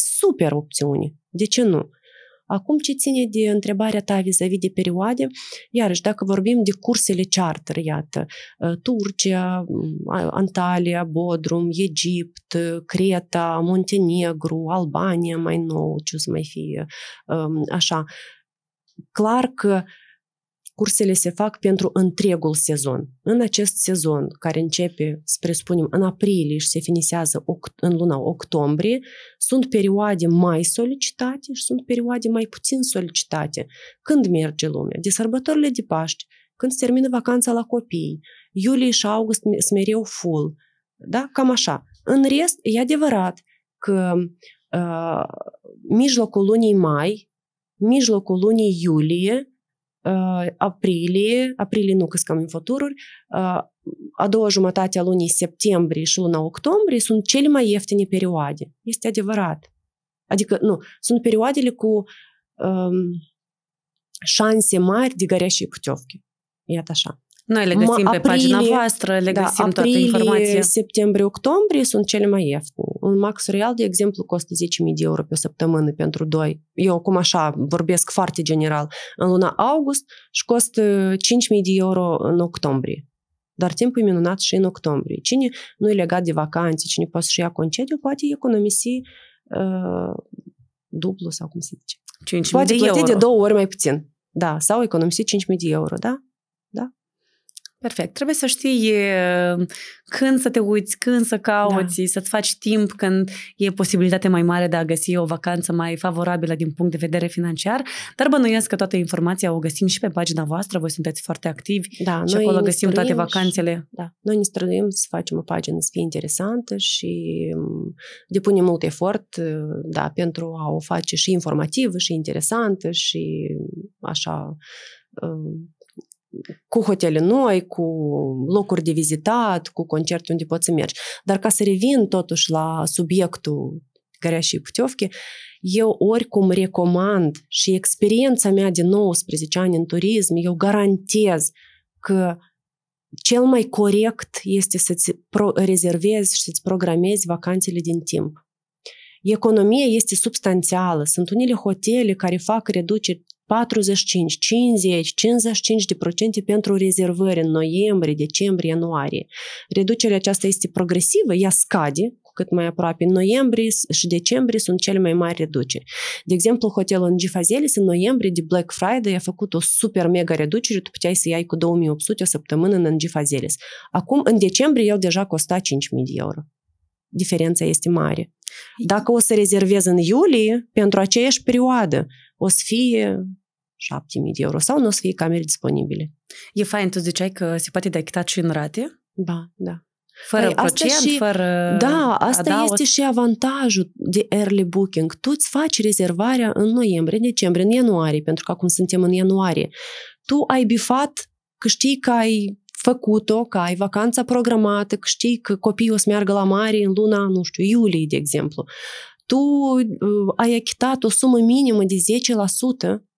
super opțiuni, De ce nu? Acum ce ține de întrebarea ta vis-a-vis de perioade, iarăși dacă vorbim de cursele charter, iată, ă, Turcia, Antalya, Bodrum, Egipt, Creta, Montenegru, Albania mai nou, ce o să mai fie, ă, așa, clar că Cursele se fac pentru întregul sezon. În acest sezon, care începe, spre spunem, în aprilie și se finisează în luna octombrie, sunt perioade mai solicitate și sunt perioade mai puțin solicitate. Când merge lumea? De sărbătorile de Paști, când se termină vacanța la copii, iulie și august sunt mereu full. Da? Cam așa. În rest, e adevărat că uh, mijlocul lunii mai, mijlocul lunii iulie, aprilie, aprilie nu, că sunt cam în foturi, a doua jumătate a lunii septembrie și luna octombrie sunt cele mai ieftine perioade. Este adevărat. Adică, nu, sunt perioadele cu um, șanse mari de gărea și puteovchi. Iată așa. Noi le găsim Ma, aprilie, pe pagina voastră, le da, găsim aprilie, toată informația. septembrie, octombrie sunt cele mai ieftine un max real, de exemplu, costă 10.000 de euro pe săptămână pentru doi. Eu acum așa vorbesc foarte general. În luna august și costă 5.000 de euro în octombrie. Dar timpul e minunat și în octombrie. Cine nu e legat de vacanțe, cine poate să-și ia concediu, poate economisi uh, dublu sau cum se zice. 5.000 poate de plăti euro. de două ori mai puțin. Da, sau economisi 5.000 de euro, da? Perfect. Trebuie să știi când să te uiți, când să cauți, da. să-ți faci timp când e posibilitate mai mare de a găsi o vacanță mai favorabilă din punct de vedere financiar, dar bănuiesc că toată informația o găsim și pe pagina voastră, voi sunteți foarte activi da, și noi acolo găsim toate vacanțele. Și, da, noi ne străduim să facem o pagină să fie interesantă și depunem mult efort da, pentru a o face și informativă și interesantă și așa um, cu hotele noi, cu locuri de vizitat, cu concerte unde poți să mergi. Dar ca să revin totuși la subiectul Gărea și Putiovchi, eu oricum recomand și experiența mea de 19 ani în turism, eu garantez că cel mai corect este să-ți pro- rezervezi și să-ți programezi vacanțele din timp. Economia este substanțială. Sunt unele hotele care fac reduceri 45, 50, 55 de procente pentru rezervări în noiembrie, decembrie, ianuarie. Reducerea aceasta este progresivă, ea scade cu cât mai aproape. În noiembrie și decembrie sunt cele mai mari reduceri. De exemplu, hotelul în Gifazelis în noiembrie de Black Friday a făcut o super mega reducere, tu puteai să iai cu 2800 o săptămână în Gifazelis. Acum, în decembrie, el deja costa 5000 de euro. Diferența este mare. Dacă o să rezervez în iulie, pentru aceeași perioadă, o să fie 7.000 de euro sau nu o să fie camere disponibile. E fain, tu ziceai că se poate de și în rate? Da, da. Fără păi, procent, și, fără... Da, asta adaos. este și avantajul de early booking. Tu îți faci rezervarea în noiembrie, decembrie, în ianuarie, pentru că acum suntem în ianuarie. Tu ai bifat că știi că ai făcut-o, că ai vacanța programată, că știi că copiii o să meargă la mare în luna, nu știu, iulie, de exemplu. Tu uh, ai achitat o sumă minimă de 10%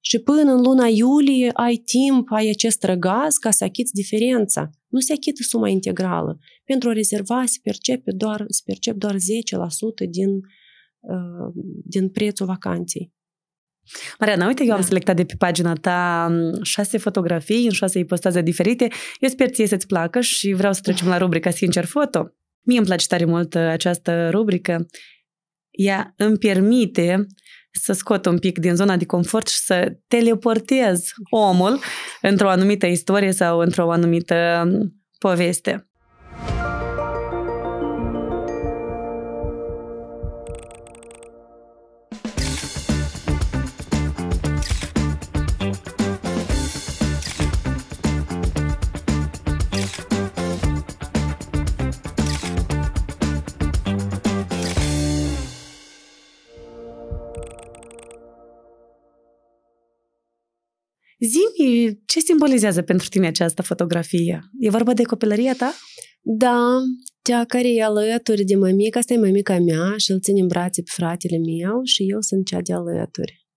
și până în luna iulie ai timp, ai acest răgaz ca să achiți diferența. Nu se achită suma integrală. Pentru a rezerva se percepe doar, se percepe doar 10% din, uh, din prețul vacanței. Mariana, uite, eu da. am selectat de pe pagina ta um, șase fotografii în șase ipostaze diferite. Eu sper ție să-ți placă și vreau să trecem la rubrica Sincer Foto. Mie îmi place tare mult uh, această rubrică. Ea îmi permite să scot un pic din zona de confort și să teleportez omul într-o anumită istorie sau într-o anumită poveste. Păi, ce simbolizează pentru tine această fotografie? E vorba de copilăria ta? Da, cea care e alături de mămica, asta e mămica mea și îl ține în brațe pe fratele meu și eu sunt cea de alături.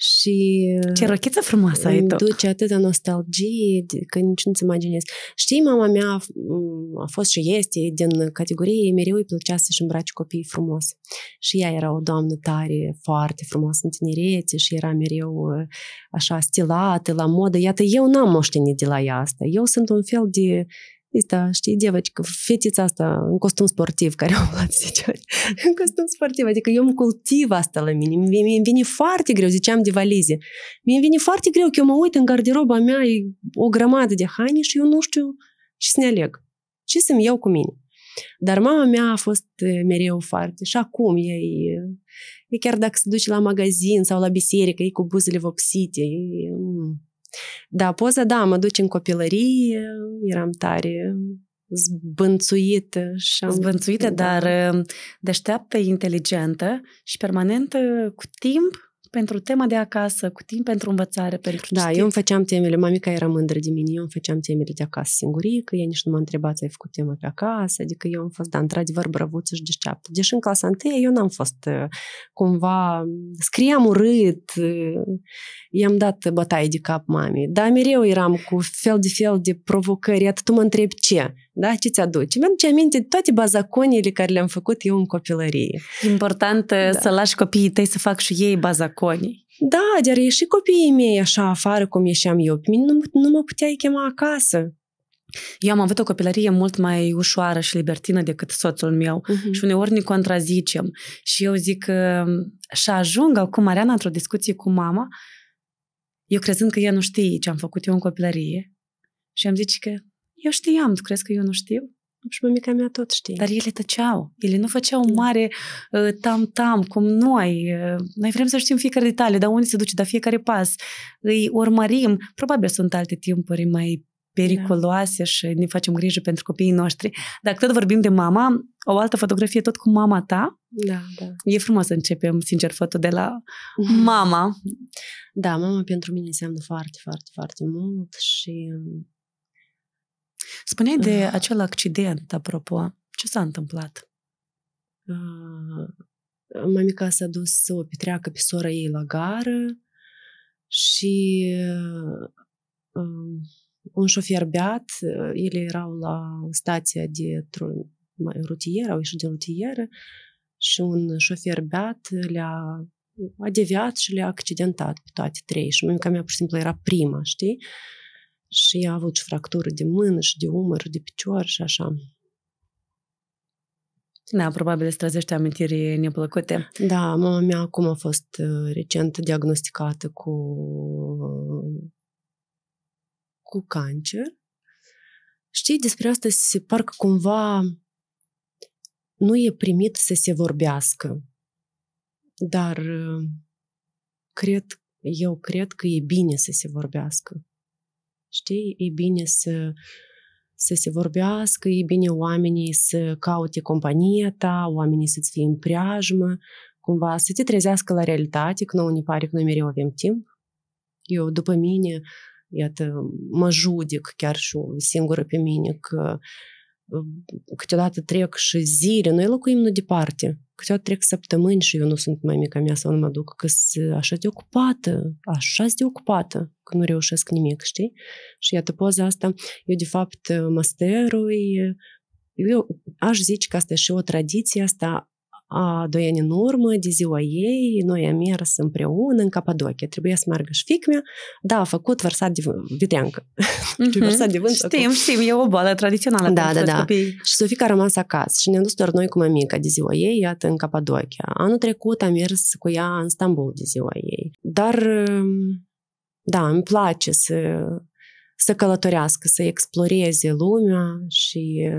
Și Ce uh, rochiță frumoasă ai tu! duce atâta nostalgie că nici nu-ți imaginezi. Știi, mama mea a fost și este din categorie, mereu îi plăcea să-și îmbrace copiii frumos. Și ea era o doamnă tare, foarte frumoasă în tinerețe și era mereu uh, așa stilată, la modă. Iată, eu n-am moștenit de la ea asta. Eu sunt un fel de Asta, știi, devăcică, fetița asta în costum sportiv care o luat, ziceai, în costum sportiv, adică eu îmi cultiv asta la mine, mi vine foarte greu, ziceam de valize, mi vine foarte greu că eu mă uit în garderoba mea, e o grămadă de haine și eu nu știu ce să ne aleg, ce să-mi iau cu mine. Dar mama mea a fost eh, mereu foarte și acum ei, e chiar dacă se duce la magazin sau la biserică, ei cu buzele vopsite, e, da, poza, da, mă duc în copilărie, eram tare zbânțuită. Și am... Zbânțuită, da. dar uh, deșteaptă, inteligentă și permanent cu timp pentru tema de acasă, cu timp pentru învățare, pentru Da, citit. eu îmi făceam temele, mamica era mândră de mine, eu îmi făceam temele de acasă singurie, că ei nici nu m-a întrebat să ai făcut tema pe acasă, adică eu am fost, da, într-adevăr, brăvuță și deșteaptă. Deși în clasa întâi eu n-am fost uh, cumva, scriam urât, uh, i-am dat bătaie de cap mamei, dar mereu eram cu fel de fel de provocări, atât tu mă întrebi ce? da? Ce ți-aduce? mi ce aminte toate bazaconile care le-am făcut eu în copilărie. Important uh, da. să lași copiii tăi să fac și ei bazaconii balconii. Da, dar și copiii mei așa afară cum ieșeam eu. Pe mine nu, nu mă puteai chema acasă. Eu am avut o copilărie mult mai ușoară și libertină decât soțul meu uh-huh. și uneori ne contrazicem. Și eu zic că um, și ajung acum Mariana într-o discuție cu mama, eu crezând că ea nu știe ce am făcut eu în copilărie. Și am zis că eu știam, tu crezi că eu nu știu? și mămica mea tot știe. Dar ele tăceau. Ele nu făceau da. mare uh, tam-tam, cum noi. Uh, noi vrem să știm fiecare detaliu, dar unde se duce, dar fiecare pas. Îi urmărim. Probabil sunt alte timpuri mai periculoase da. și ne facem grijă pentru copiii noștri. Dacă tot vorbim de mama, o altă fotografie tot cu mama ta. Da, da. E frumos să începem, sincer, foto de la mama. Da, mama pentru mine înseamnă foarte, foarte, foarte mult și um, Spuneai de uh. acel accident, apropo. Ce s-a întâmplat? Uh, mamica s-a dus să o petreacă pe sora ei la gară și uh, un șofer beat, ele erau la stația de rutieră, au ieșit de rutieră și un șofer beat le-a a deviat și le-a accidentat pe toate trei și mamica mea pur și simplu era prima, știi? Uh, și a avut și fracturi de mână și de umăr, de picior și așa. Da, probabil îți trezește amintiri neplăcute. Da, mama mea acum a fost uh, recent diagnosticată cu, uh, cu cancer. Știi, despre asta se parcă cumva nu e primit să se vorbească. Dar uh, cred, eu cred că e bine să se vorbească. Știi? E bine să, să se vorbească, e bine oamenii să caute compania ta, oamenii să-ți fie în preajmă, cumva să te trezească la realitate, că nouă ne pare că noi mereu avem timp. Eu, după mine, iată, mă judic chiar și singură pe mine că câteodată trec și zile, noi locuim nu departe, câteodată trec săptămâni și eu nu sunt mica mea să nu mă duc, că sunt așa de ocupată, așa de ocupată, că nu reușesc nimic, știi? Și iată poza asta, eu de fapt mă eu aș zice că asta e și o tradiție, asta doi ani în urmă, de ziua ei, noi am mers împreună în Capadocia. Trebuia să meargă și mea. Da, a făcut vărsat de vitreancă. Mm-hmm. vărsat de vânt. Știm, acum. știm, e o boală tradițională. Da, da, da. Copii. Și Sofica a rămas acasă și ne-am dus doar noi cu mămica de ziua ei, iată, în Capadocia. Anul trecut am mers cu ea în Stambul de ziua ei. Dar, da, îmi place să să călătorească, să exploreze lumea și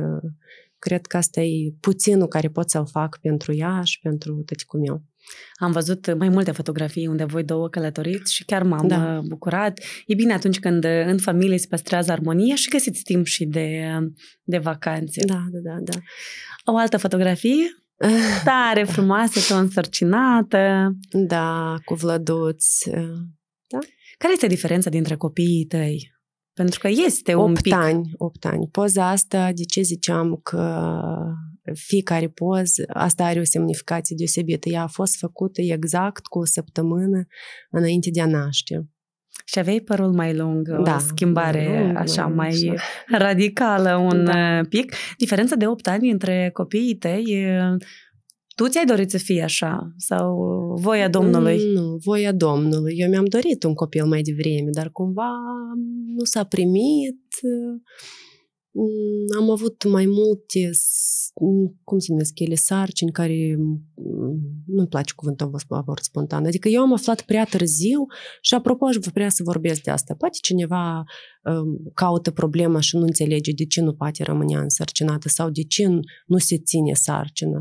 cred că asta e puținul care pot să-l fac pentru ea și pentru tăticul meu. Am văzut mai multe fotografii unde voi două călătoriți și chiar m-am da. Uh, bucurat. E bine atunci când uh, în familie se păstrează armonia și găsiți timp și de, uh, de vacanțe. Da, da, da, da. O altă fotografie tare frumoasă, tu însărcinată. Da, cu vlăduți. Da? Care este diferența dintre copiii tăi? Pentru că este un 8 pic... ani, 8 ani. Poza asta, de ce ziceam că fiecare poză, asta are o semnificație deosebită. Ea a fost făcută exact cu o săptămână înainte de a naște. Și aveai părul mai lung, da, o schimbare lung, așa mai așa. radicală un da. Uh, pic. Diferența de 8 ani între copiii tăi uh, tu ți-ai dorit să fii așa? Sau voia Domnului? Mm, nu, voia Domnului. Eu mi-am dorit un copil mai devreme, dar cumva nu s-a primit. Mm, am avut mai multe, cum se numesc ele, sarcini care nu-mi place cuvântul avort spontan. Adică eu am aflat prea târziu și apropo aș vrea să vorbesc de asta. Poate cineva um, caută problema și nu înțelege de ce nu poate rămâne însărcinată sau de ce nu se ține sarcină.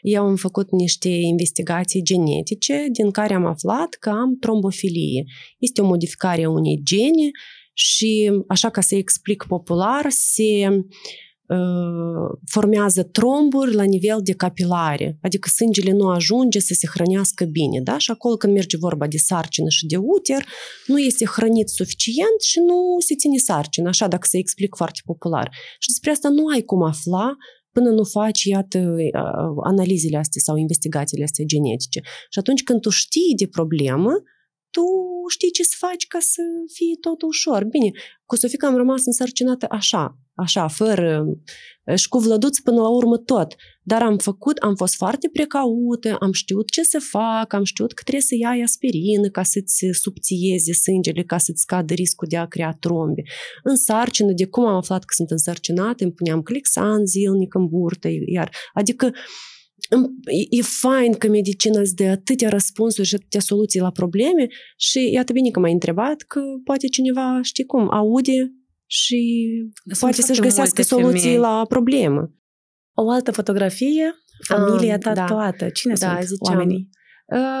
Eu am făcut niște investigații genetice din care am aflat că am trombofilie. Este o modificare a unei gene și, așa ca să explic popular, se formează tromburi la nivel de capilare, adică sângele nu ajunge să se hrănească bine, da? Și acolo când merge vorba de sarcină și de uter, nu este hrănit suficient și nu se ține sarcină, așa dacă se explic foarte popular. Și despre asta nu ai cum afla până nu faci, iată, analizele astea sau investigațiile astea genetice. Și atunci când tu știi de problemă, tu știi ce să faci ca să fie tot ușor. Bine, cu Sofica am rămas însărcinată așa, așa, fără eh, și cu Vlăduț până la urmă tot. Dar am făcut, am fost foarte precaută, am știut ce să fac, am știut că trebuie să iai aspirină ca să-ți subțieze sângele, ca să-ți scadă riscul de a crea trombe. În sarcină, de cum am aflat că sunt însărcinată, îmi puneam clixan zilnic în burtă, iar, adică uh, e fain că medicina îți dă atâtea răspunsuri și atâtea soluții la probleme și iată bine că m-ai întrebat că poate cineva, știi cum, aude și Sunt poate să-și găsească soluții femeie. la problemă. O altă fotografie, familia ta da. toată. Cine da, sunt ziceam, oamenii?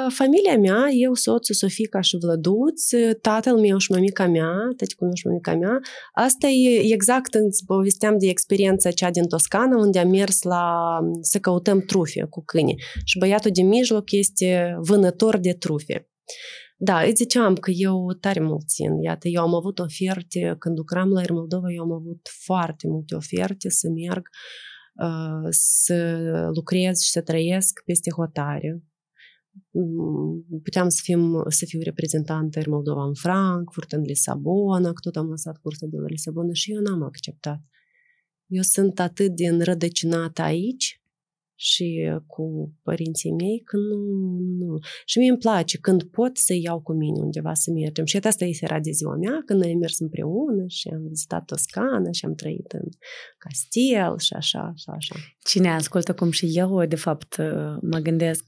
Familia mea, eu, soțul, Sofica și Vlăduț, tatăl meu și mămica mea, tăticul meu și mămica mea, asta e exact când povesteam de experiența cea din Toscana, unde am mers la să căutăm trufe cu câini. Și băiatul de mijloc este vânător de trufe. Da, îți ziceam că eu tare mult țin. Iată, eu am avut oferte, când lucram la Air Moldova, eu am avut foarte multe oferte să merg, să lucrez și să trăiesc peste hotare puteam să, fim, să fiu reprezentantă în Moldova în Frankfurt, în Lisabona, că tot am lăsat cursul de la Lisabona și eu n-am acceptat. Eu sunt atât de înrădăcinată aici și cu părinții mei că nu, nu. Și mie îmi place când pot să iau cu mine undeva să mergem. Și asta era de ziua mea, când noi am mers împreună și am vizitat Toscana și am trăit în Castel și așa, și așa. Cine ascultă cum și eu, de fapt, э, mă gândesc,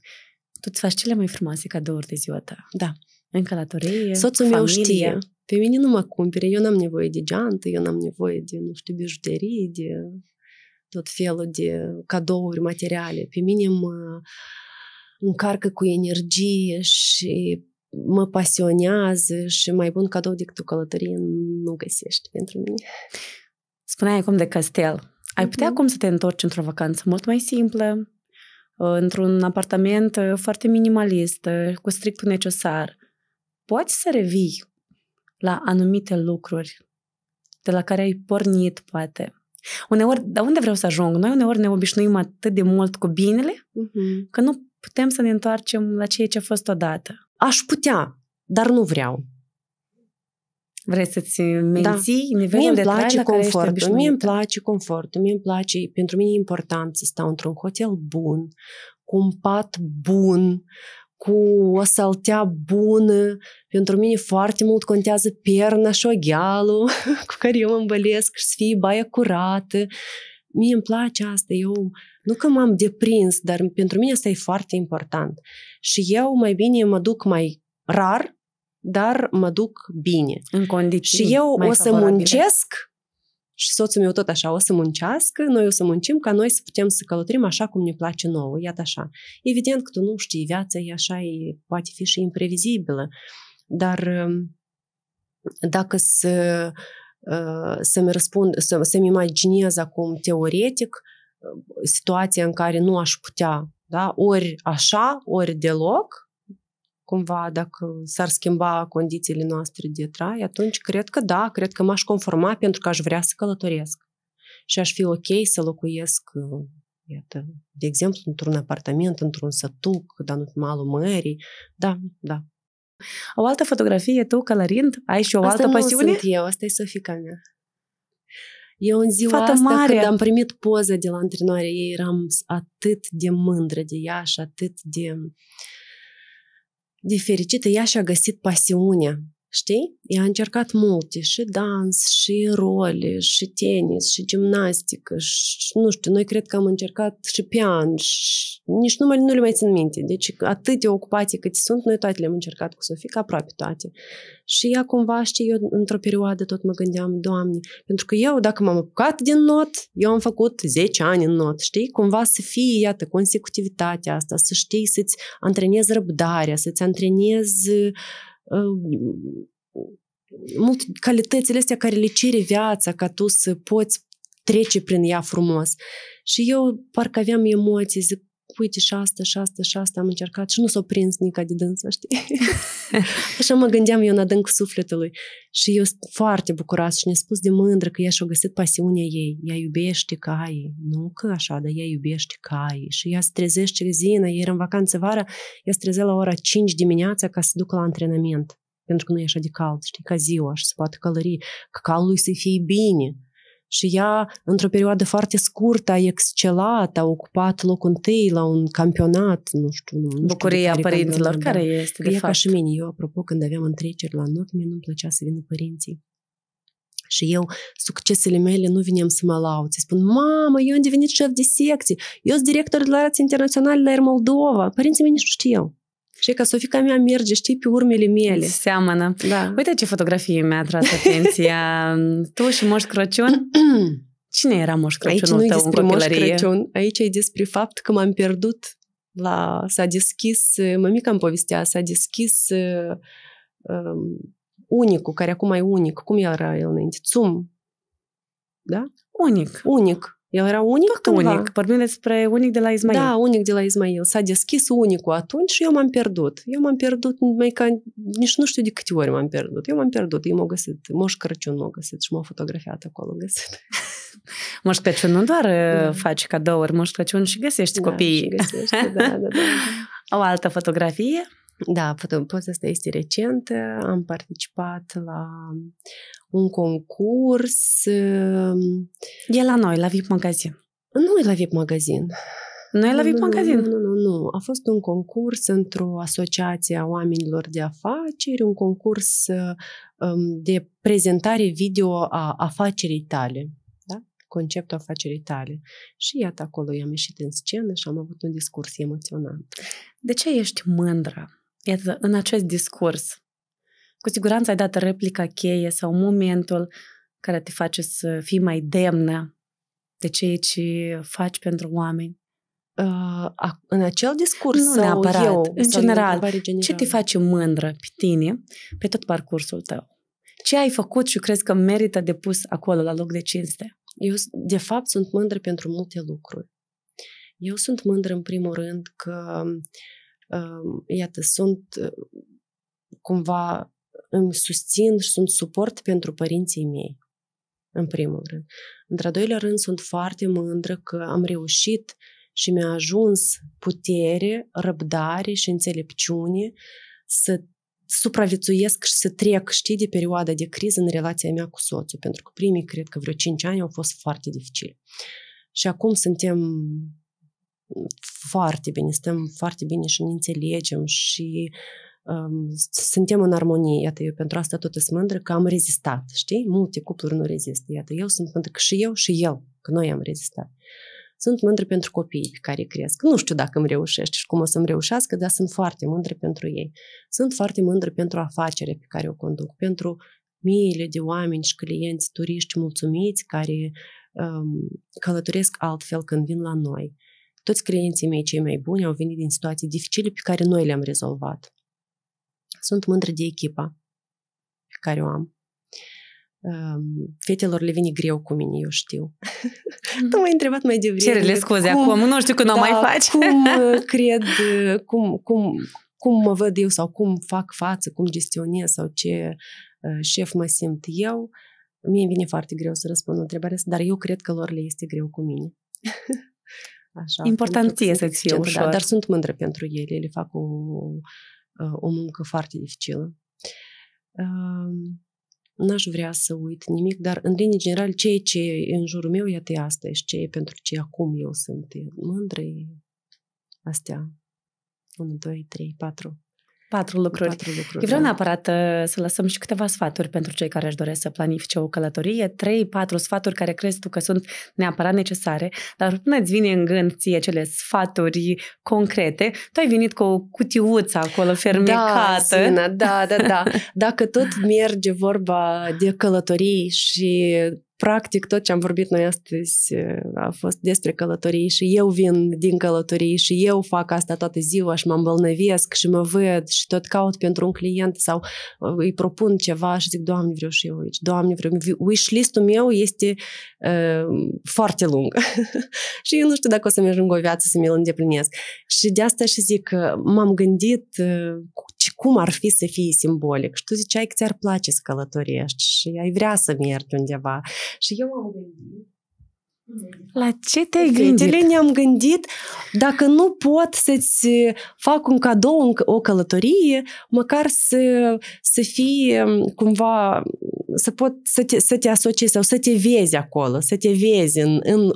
tu îți faci cele mai frumoase cadouri de ziua ta. Da. În călătorie, Soțul familie. meu știe. Pe mine nu mă cumpere. Eu n-am nevoie de geantă, eu n-am nevoie de, nu știu, bijuterii, de tot felul de cadouri materiale. Pe mine mă încarcă cu energie și mă pasionează și mai bun cadou decât o călătorie nu găsești pentru mine. Spuneai acum de castel. Ai putea mhm. acum să te întorci într-o vacanță mult mai simplă, Uh, într-un apartament uh, foarte minimalist, uh, cu strictul necesar, poți să revii la anumite lucruri de la care ai pornit, poate. Uneori, dar unde vreau să ajung? Noi uneori ne obișnuim atât de mult cu binele, uh-huh. că nu putem să ne întoarcem la ceea ce a fost odată. Aș putea, dar nu vreau. Vrei să-ți da. menții da. nivelul mie îmi place de trai confort. Mie îmi place confortul, mie îmi place, pentru mine e important să stau într-un hotel bun, cu un pat bun, cu o saltea bună. Pentru mine foarte mult contează perna și oghealul cu care eu mă îmbălesc și să fie baia curată. Mie îmi place asta, eu nu că m-am deprins, dar pentru mine asta e foarte important. Și eu mai bine mă duc mai rar dar mă duc bine. În condiții Și eu mai o să favorabile. muncesc și soțul meu tot așa, o să muncească, noi o să muncim ca noi să putem să călătorim așa cum ne place nouă, iată așa. Evident că tu nu știi, viața e așa, e, poate fi și imprevizibilă, dar um, dacă să, uh, să-mi răspund, să, să-mi imaginez acum teoretic uh, situația în care nu aș putea, da, ori așa, ori deloc, cumva dacă s-ar schimba condițiile noastre de trai, atunci cred că da, cred că m-aș conforma pentru că aș vrea să călătoresc și aș fi ok să locuiesc, uh, iată, de exemplu, într-un apartament, într-un sătuc, dar nu malul mării. Da, da. O altă fotografie, tu, călărind, ai și o asta altă nu pasiune? Asta eu, asta e Sofica mea. Eu în ziua Fata asta, mare. când am primit poza de la antrenoare, ei eram atât de mândră de ea și atât de... Uh, de fericită, ea și-a găsit pasiunea Știi? Ea a încercat multe, și dans, și role, și tenis, și gimnastică, și, nu știu, noi cred că am încercat și pian, și nici nu, mai, nu le mai țin minte. Deci atâtea ocupații cât sunt, noi toate le-am încercat cu ca aproape toate. Și ea cumva, știi, eu într-o perioadă tot mă gândeam, Doamne, pentru că eu, dacă m-am apucat din not, eu am făcut 10 ani în not, știi? Cumva să fie, iată, consecutivitatea asta, să știi să-ți antrenezi răbdarea, să-ți antrenezi mult calitățile astea care le cere viața ca tu să poți trece prin ea frumos. Și eu parcă aveam emoții, zic, uite și asta, și asta, și asta am încercat și nu s-o prins nici de dânsă, știi? Așa mă gândeam eu în adânc sufletului și eu sunt foarte bucuroasă și ne spus de mândră că ea și-a găsit pasiunea ei, ea iubește caii, nu că așa, dar ea iubește caii și ea se trezește în era în vacanță vara, ea se trezea la ora 5 dimineața ca să ducă la antrenament, pentru că nu e așa de cald, știi, ca ziua și se poate călări, că calului să fie bine și ea, într-o perioadă foarte scurtă, a excelat, a ocupat locul întâi la un campionat, nu știu. Nu, Bucuria știu care părinților, campionat, care este, de e fapt. ca și mine. Eu, apropo, când aveam întreceri la not, mie nu-mi plăcea să vină părinții. Și eu, succesele mele, nu vinem să mă laud. Să spun, mamă, eu am devenit șef de secție, eu sunt director de la relații internaționale la Air Moldova. Părinții mei nici nu știu eu. Și ca Sofica mea merge, știi, pe urmele mele. Seamănă. Da. Uite ce fotografie mi-a atras atenția. tu și Moș Crăciun. Cine era Moș Crăciunul Aici nu tău despre în copilărie? Moș Crăciun. Aici e despre fapt că m-am pierdut. La, s-a deschis, mămica îmi povestea, s-a deschis uh, unicul, care acum e unic. Cum era el înainte? Țum. Da? Unic. Unic. El era unic Tot cândva. unic. Vorbim despre unic de la Ismail. Da, unic de la Ismail. S-a deschis unicul atunci și eu m-am pierdut. Eu m-am pierdut mai ca... Nici nu știu de câte ori m-am pierdut. Eu m-am pierdut. Eu m am găsit. Moș Crăciun m-au găsit și m-au fotografiat acolo găsit. Moș Crăciun nu doar da. faci cadouri. Moș Crăciun și găsești da, copii. Și găsești, da, da, da. O altă fotografie? Da, să asta este recentă. Am participat la un concurs. Um, e la noi, la VIP Magazin. Nu e la VIP Magazin. Noi la VIP Magazin. Nu, nu, nu. A fost un concurs într-o asociație a oamenilor de afaceri, un concurs um, de prezentare video a afacerii tale da? conceptul afacerii tale. Și iată, acolo i-am ieșit în scenă și am avut un discurs emoționant. De ce ești mândră Iată, în acest discurs, cu siguranță ai dat replica cheie sau momentul care te face să fii mai demnă de ceea ce faci pentru oameni. Uh, în acel discurs nu sau neapărat, eu, în sau general, general, ce te face mândră pe tine pe tot parcursul tău? Ce ai făcut și crezi că merită depus acolo, la loc de cinste? Eu, de fapt, sunt mândră pentru multe lucruri. Eu sunt mândră, în primul rând, că uh, iată, sunt uh, cumva, îmi susțin și sunt suport pentru părinții mei, în primul rând. Într-a doilea rând, sunt foarte mândră că am reușit și mi-a ajuns putere, răbdare și înțelepciune să supraviețuiesc și să trec, știi, de perioada de criză în relația mea cu soțul, pentru că primii, cred că vreo 5 ani au fost foarte dificili. Și acum suntem foarte bine, stăm foarte bine și ne înțelegem și um, suntem în armonie. Iată, eu pentru asta tot sunt mândră că am rezistat, știi? Multe cupluri nu rezistă. Iată, eu sunt mândră că și eu și el, că noi am rezistat. Sunt mândră pentru copiii pe care cresc. Nu știu dacă îmi reușește și cum o să-mi reușească, dar sunt foarte mândră pentru ei. Sunt foarte mândră pentru afacerea pe care o conduc, pentru miile de oameni și clienți, turiști mulțumiți care um, călătoresc altfel când vin la noi. Toți clienții mei cei mai buni au venit din situații dificile pe care noi le-am rezolvat. Sunt mândră de echipa pe care o am. Fetelor le vine greu cu mine, eu știu. Mm-hmm. tu m-ai întrebat mai devreme. le scuze cum, acum, nu știu când da, o mai faci. cum uh, cred, uh, cum, cum, cum mă văd eu sau cum fac față, cum gestionez sau ce uh, șef mă simt eu, mie îmi vine foarte greu să răspund întrebarea asta, dar eu cred că lor le este greu cu mine. Așa, Important ție să-ți fie da, ușor. Da, dar sunt mândră pentru ele. Ele fac o, uh, o muncă foarte dificilă. n-aș vrea să uit nimic, dar în linii general, ceea ce e în jurul meu, iată e asta și ce e pentru ce acum eu sunt mândră, astea. 1, 2, 3, 4 Patru lucruri. Patru lucruri Eu vreau da. neapărat uh, să lăsăm și câteva sfaturi pentru cei care își doresc să planifice o călătorie. Trei, patru sfaturi care crezi tu că sunt neapărat necesare, dar până îți vine în gând ție cele sfaturi concrete, tu ai venit cu o cutiuță acolo fermecată. Da, Sina, da, da, da. Dacă tot merge vorba de călătorii și practic tot ce am vorbit noi astăzi a fost despre călătorii și eu vin din călătorii și eu fac asta toată ziua și mă îmbolnăvesc și mă văd și tot caut pentru un client sau uh, îi propun ceva și zic, Doamne, vreau și eu aici, Doamne, vreau. Wishlist-ul meu este uh, foarte lung și eu nu știu dacă o să-mi ajung o viață să mi-l îndeplinesc. Și de asta și zic că m-am gândit uh, cum ar fi să fie simbolic. Și tu ziceai că ți-ar place să călătorești și ai vrea să mergi undeva. Și eu am gândit la ce te-ai gândit? ne-am gândit, dacă nu pot să-ți fac un cadou, o călătorie, măcar să, să fie um, cumva, să pot să te, să te asociezi sau să te vezi acolo, să te vezi în, în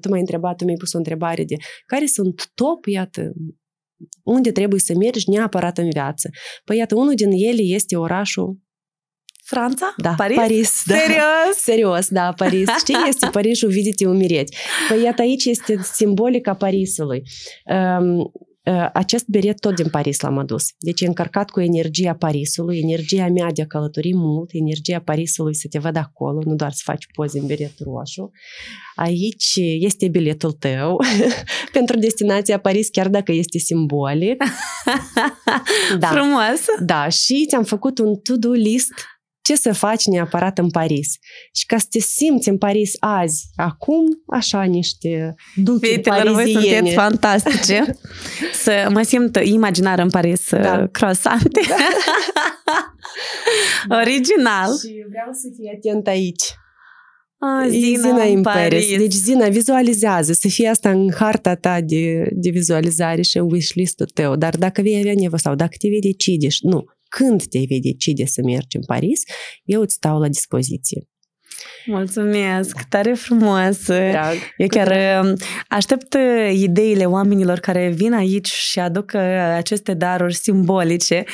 tu m-ai întrebat, tu mi-ai pus o întrebare de care sunt top, iată, unde trebuie să mergi neapărat în viață. Păi iată, unul din ele este orașul Franța? Da, Paris? Paris da. Serios? Serios, da, Paris. Știi, este Parisul, viziți umireți. Păi iată, aici este simbolica Parisului. Um, Э, acest beret tot din Paris l-am adus. Deci e încărcat cu energia Parisului, energia mea de a călători mult, energia Parisului să te văd acolo, nu doar să faci poze în beret roșu. Aici este biletul tău pentru destinația Paris, chiar dacă este simbolic. da. Frumos! Da, și ți-am făcut un to-do list ce să faci neapărat în Paris. Și ca să te simți în Paris azi, acum, așa niște duchi Fetelor, voi sunteți fantastice. să mă simt imaginar în Paris da. Uh, croasante. Da. Original. Și vreau să fii atent aici. A, Zina, Zina în Paris. Paris. Deci, Zina, vizualizează, să fie asta în harta ta de, de vizualizare și în wishlist-ul tău. Dar dacă vei avea nevoie sau dacă te vei decide, nu, când te vei decide să mergi în Paris, eu îți stau la dispoziție. Mulțumesc! Tare frumos! Drag. Eu chiar um, aștept uh, ideile oamenilor care vin aici și aduc uh, aceste daruri simbolice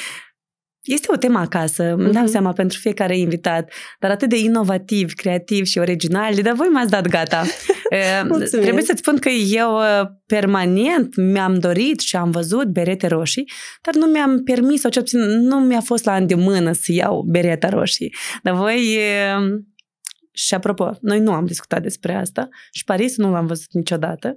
este o temă acasă, îmi dau mhm. seama pentru fiecare invitat, dar atât de inovativ, creativ și original, dar voi m-ați dat gata. Ehm, trebuie să-ți spun că eu ă, permanent mi-am dorit și am văzut berete roșii, dar nu mi-am permis, sau cel puțin nu mi-a fost la îndemână să iau bereta roșii. Dar voi ehm, și apropo, noi nu am discutat despre asta și Paris nu l-am văzut niciodată.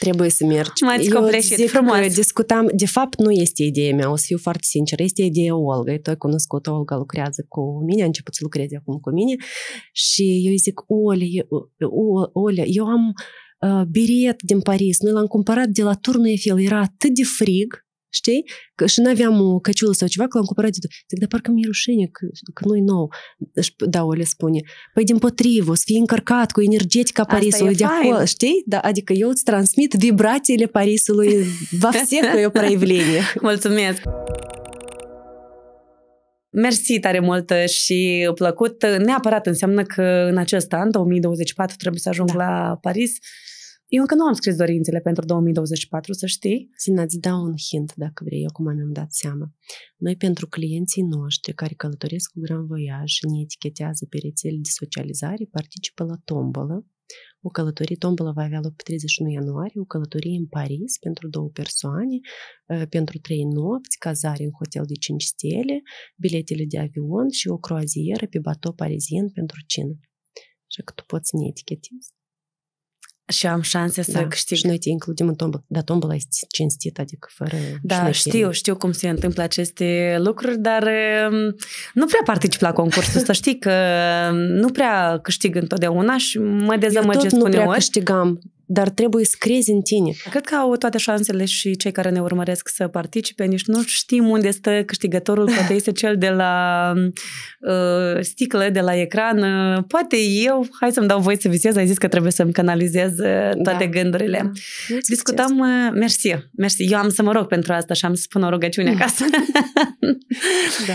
Trebuie să mergi. M-ați Eu copleșit, zic frumos. Că discutam, de fapt nu este ideea mea, o să fiu foarte sincer, este ideea Olga. Tu ai cunoscut, Olga lucrează cu mine, a început să lucreze acum cu mine și eu zic, Olia, Olia, eu am uh, biret din Paris, noi l-am cumpărat de la turnul Eiffel, era atât de frig, știi? Că și n-aveam o căciulă sau ceva, că l-am cumpărat de tot. Zic, dar parcă mi-e rușine că, că nu-i nou. Și da, o le spune. Păi din potrivă, o să fii încărcat cu energetica Parisului de acolo, știi? Da, adică eu îți transmit vibrațiile Parisului va o проявление. Mulțumesc! Mersi tare mult și plăcut. Neapărat înseamnă că în acest an, 2024, trebuie să ajung da. la Paris. Eu încă nu am scris dorințele pentru 2024, să știi. Sina, ți dau un hint, dacă vrei, eu cum mi-am dat seama. Noi, pentru clienții noștri care călătoresc cu Grand Voyage și ne etichetează pe rețele de socializare, participă la tombolă. O călătorie, tombola va avea loc pe 31 ianuarie, o călătorie în Paris pentru două persoane, uh, pentru trei nopți, cazare în hotel de 5 stele, biletele de avion și o croazieră pe bateau parizien pentru cină. Așa că tu poți să ne etichetezi și am șanse să da, câștig. Și noi te includem în tombă. dar tombola este cinstit, adică fără Da, știu, știu cum se întâmplă aceste lucruri, dar nu prea particip la concursul ăsta, știi că nu prea câștig întotdeauna și mă dezamăgesc uneori. Eu tot nu prea câștigam, dar trebuie să crezi în tine. Cred că au toate șansele și cei care ne urmăresc să participe, nici nu știm unde stă câștigătorul, poate este cel de la uh, sticlă, de la ecran, poate eu, hai să-mi dau voie să visez, ai zis că trebuie să-mi canalizez uh, toate da. gândurile. Da. Discutam, uh, mersi, mersi, eu am să mă rog pentru asta și am să spun o rugăciune acasă. da.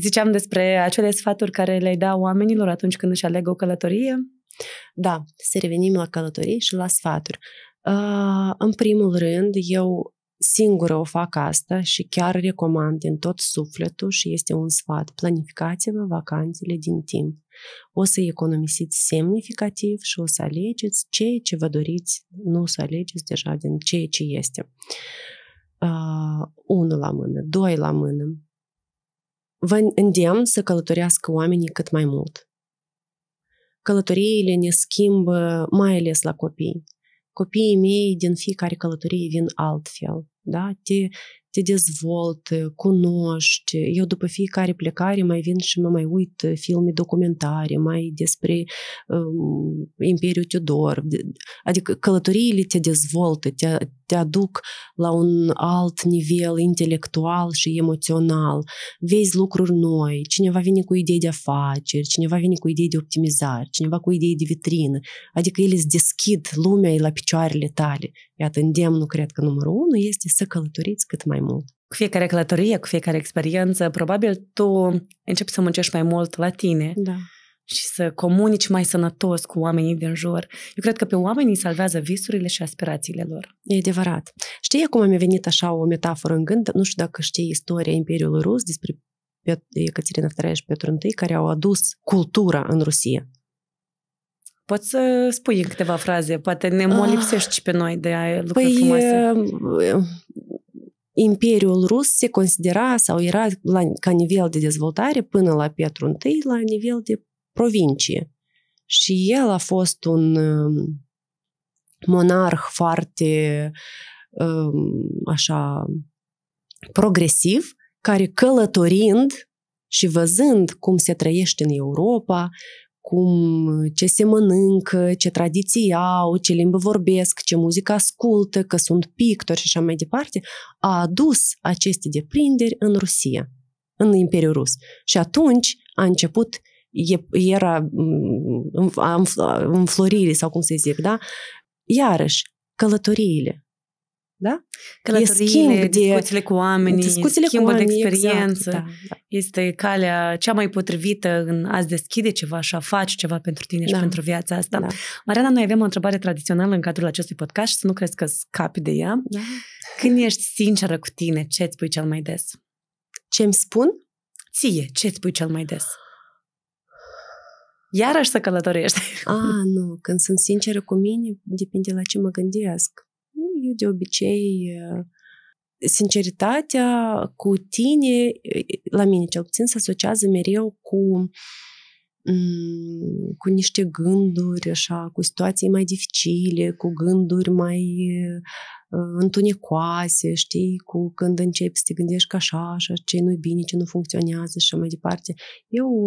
Ziceam despre acele sfaturi care le-ai da oamenilor atunci când își aleg o călătorie, da, să revenim la călătorii și la sfaturi. Uh, în primul rând, eu singură o fac asta și chiar recomand din tot sufletul și este un sfat. Planificați-vă vacanțele din timp. O să economisiți semnificativ și o să alegeți ceea ce vă doriți, nu o să alegeți deja din ceea ce este. Uh, ah, unul la mână, doi la mână. Vă îndemn să călătorească oamenii cât mai mult călătoriile ne schimbă, mai ales la copii. Copiii mei din fiecare călătorie vin altfel. Da? Te, te dezvolți, cunoști. Eu după fiecare plecare mai vin și mă mai uit filme documentare, mai despre um, Imperiul Tudor. Adică călătoriile te dezvoltă, te, te aduc la un alt nivel intelectual și emoțional. Vezi lucruri noi, cineva vine cu idei de afaceri, cineva vine cu idei de optimizare, cineva cu idei de vitrină. Adică ele îți deschid lumea la picioarele tale. Iată, îndemnul, cred că numărul unu este să călătoriți cât mai mai mult. Cu fiecare călătorie, cu fiecare experiență, probabil tu începi să muncești mai mult la tine. Da și să comunici mai sănătos cu oamenii din jur. Eu cred că pe oamenii salvează visurile și aspirațiile lor. E adevărat. Știi acum mi-a venit așa o metaforă în gând, nu știu dacă știi istoria Imperiului Rus despre Ecaterina II și Petru I, care au adus cultura în Rusia. Poți să spui în câteva fraze, poate ne molipsești ah, pe noi de lucra păi, frumoase. Uh, Imperiul Rus se considera sau era la, ca nivel de dezvoltare până la Petru I la nivel de provincie. Și el a fost un um, monarh foarte um, așa progresiv, care călătorind și văzând cum se trăiește în Europa, cum, ce se mănâncă, ce tradiții au, ce limbă vorbesc, ce muzică ascultă, că sunt pictori și așa mai departe, a adus aceste deprinderi în Rusia, în Imperiul Rus. Și atunci a început era înflorire sau cum să zic, da? Iarăși, călătoriile da? Călătoriile, schimb de, discuțiile cu oamenii, discuțiile schimbul cu oamenii, de exact, experiență. Exact, da, da. Este calea cea mai potrivită în a deschide ceva și a face ceva pentru tine da. și pentru viața asta. Da. Mariana, noi avem o întrebare tradițională în cadrul acestui podcast și să nu crezi că scapi de ea. Da. Când ești sinceră cu tine, ce îți spui cel mai des? Ce îmi spun? Ție, ce îți spui cel mai des? Iarăși să călătorești. A, nu, când sunt sinceră cu mine, depinde la ce mă gândesc de obicei, sinceritatea cu tine, la mine cel puțin, se asociază mereu cu cu niște gânduri, așa, cu situații mai dificile, cu gânduri mai întunecoase, știi, cu când începi să te gândești că așa, așa, ce nu-i bine, ce nu funcționează și așa mai departe. Eu,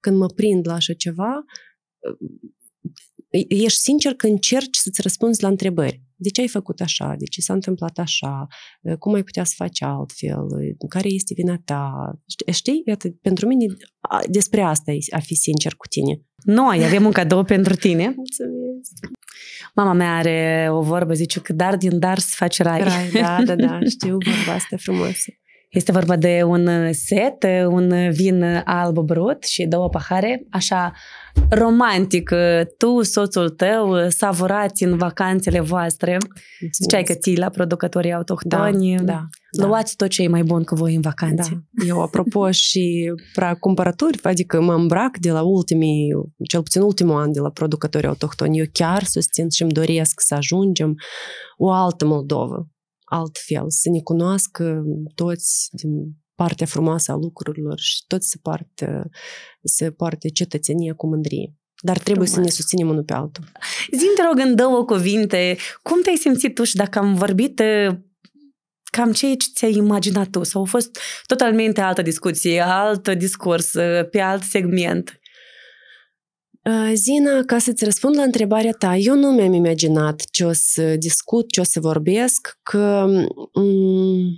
când mă prind la așa ceva, Păi, ești sincer că încerci să-ți răspunzi la întrebări. De ce ai făcut așa? De ce s-a întâmplat așa? Ă, cum ai putea să faci altfel? Ă, care este vina ta? Știi? Iată, pentru mine despre asta e a fi sincer cu tine. Noi avem un cadou pentru tine. Mulțumesc! Mama mea are o vorbă, zice că dar din dar se face rai. rai da, da, da, știu vorba asta frumoasă. Este vorba de un set, un vin alb brut și două pahare, așa romantic. Tu, soțul tău, savurați în vacanțele voastre. Ziceai că ții la producătorii autohtoni. Da, da, da. tot ce e mai bun cu voi în vacanțe. Da. Eu, apropo, și pra cumpărături, adică mă îmbrac de la ultimii, cel puțin ultimul an de la producătorii autohtoni. Eu chiar susțin și îmi doresc să ajungem o altă Moldovă altfel, să ne cunoască toți din partea frumoasă a lucrurilor și toți să poartă, să poartă cetățenie cu mândrie. Dar trebuie Frumos. să ne susținem unul pe altul. Zim, te rog, în două cuvinte, cum te-ai simțit tu și dacă am vorbit ă, cam ce ți-ai imaginat tu sau a fost totalmente altă discuție, alt discurs, ă, pe alt segment? Uh, Zina, ca să-ți răspund la întrebarea ta, eu nu mi-am imaginat ce o să discut, ce o să vorbesc, că m- mm,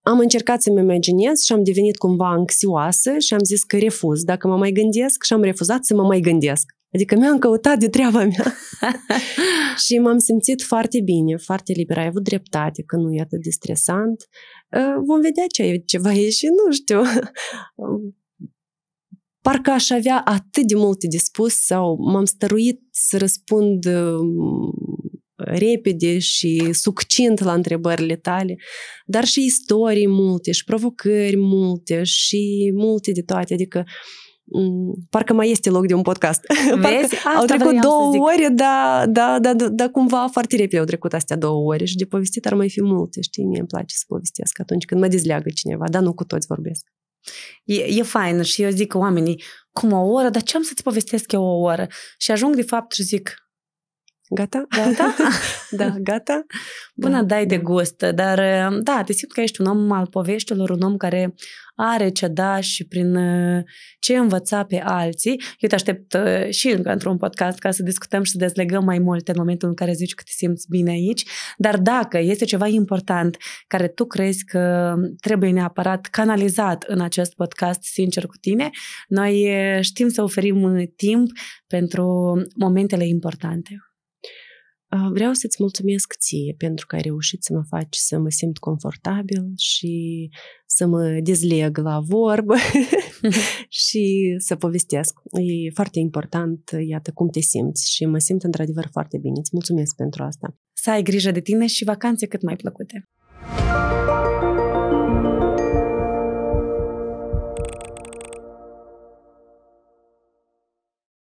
am încercat să-mi imaginez și am devenit cumva anxioasă și am zis că refuz dacă mă mai gândesc și am refuzat să mă mai gândesc. Adică mi-am căutat de treaba mea și m-am simțit foarte bine, foarte liberă. Ai avut dreptate că nu e atât de stresant. Uh, vom vedea ce, ceva e și nu știu parcă aș avea atât de multe de spus sau m-am stăruit să răspund um, repede și succint la întrebările tale, dar și istorii multe și provocări multe și multe de toate, adică um, parcă mai este loc de un podcast. Vezi? au trecut două ore, dar da, da, da, da, cumva foarte repede au trecut astea două ore și de povestit ar mai fi multe, știi, mie îmi place să povestesc atunci când mă dezleagă cineva, dar nu cu toți vorbesc. E, e faină și eu zic că oamenii, cum o oră, dar ce am să-ți povestesc eu o oră? Și ajung de fapt și zic, Gata? Gata? da, gata. Bună, da. dai de da. gust, dar uh, da, te simt că ești un om al poveștilor, un om care are ce da și prin uh, ce învăța pe alții. Eu te aștept uh, și încă într-un podcast ca să discutăm și să dezlegăm mai multe în momentul în care zici că te simți bine aici. Dar dacă este ceva important care tu crezi că trebuie neapărat canalizat în acest podcast sincer cu tine, noi știm să oferim timp pentru momentele importante. Vreau să-ți mulțumesc ție pentru că ai reușit să mă faci să mă simt confortabil și să mă dezleg la vorbă și să povestesc. E foarte important, iată, cum te simți și mă simt într-adevăr foarte bine. Îți mulțumesc pentru asta. Să ai grijă de tine și vacanțe cât mai plăcute!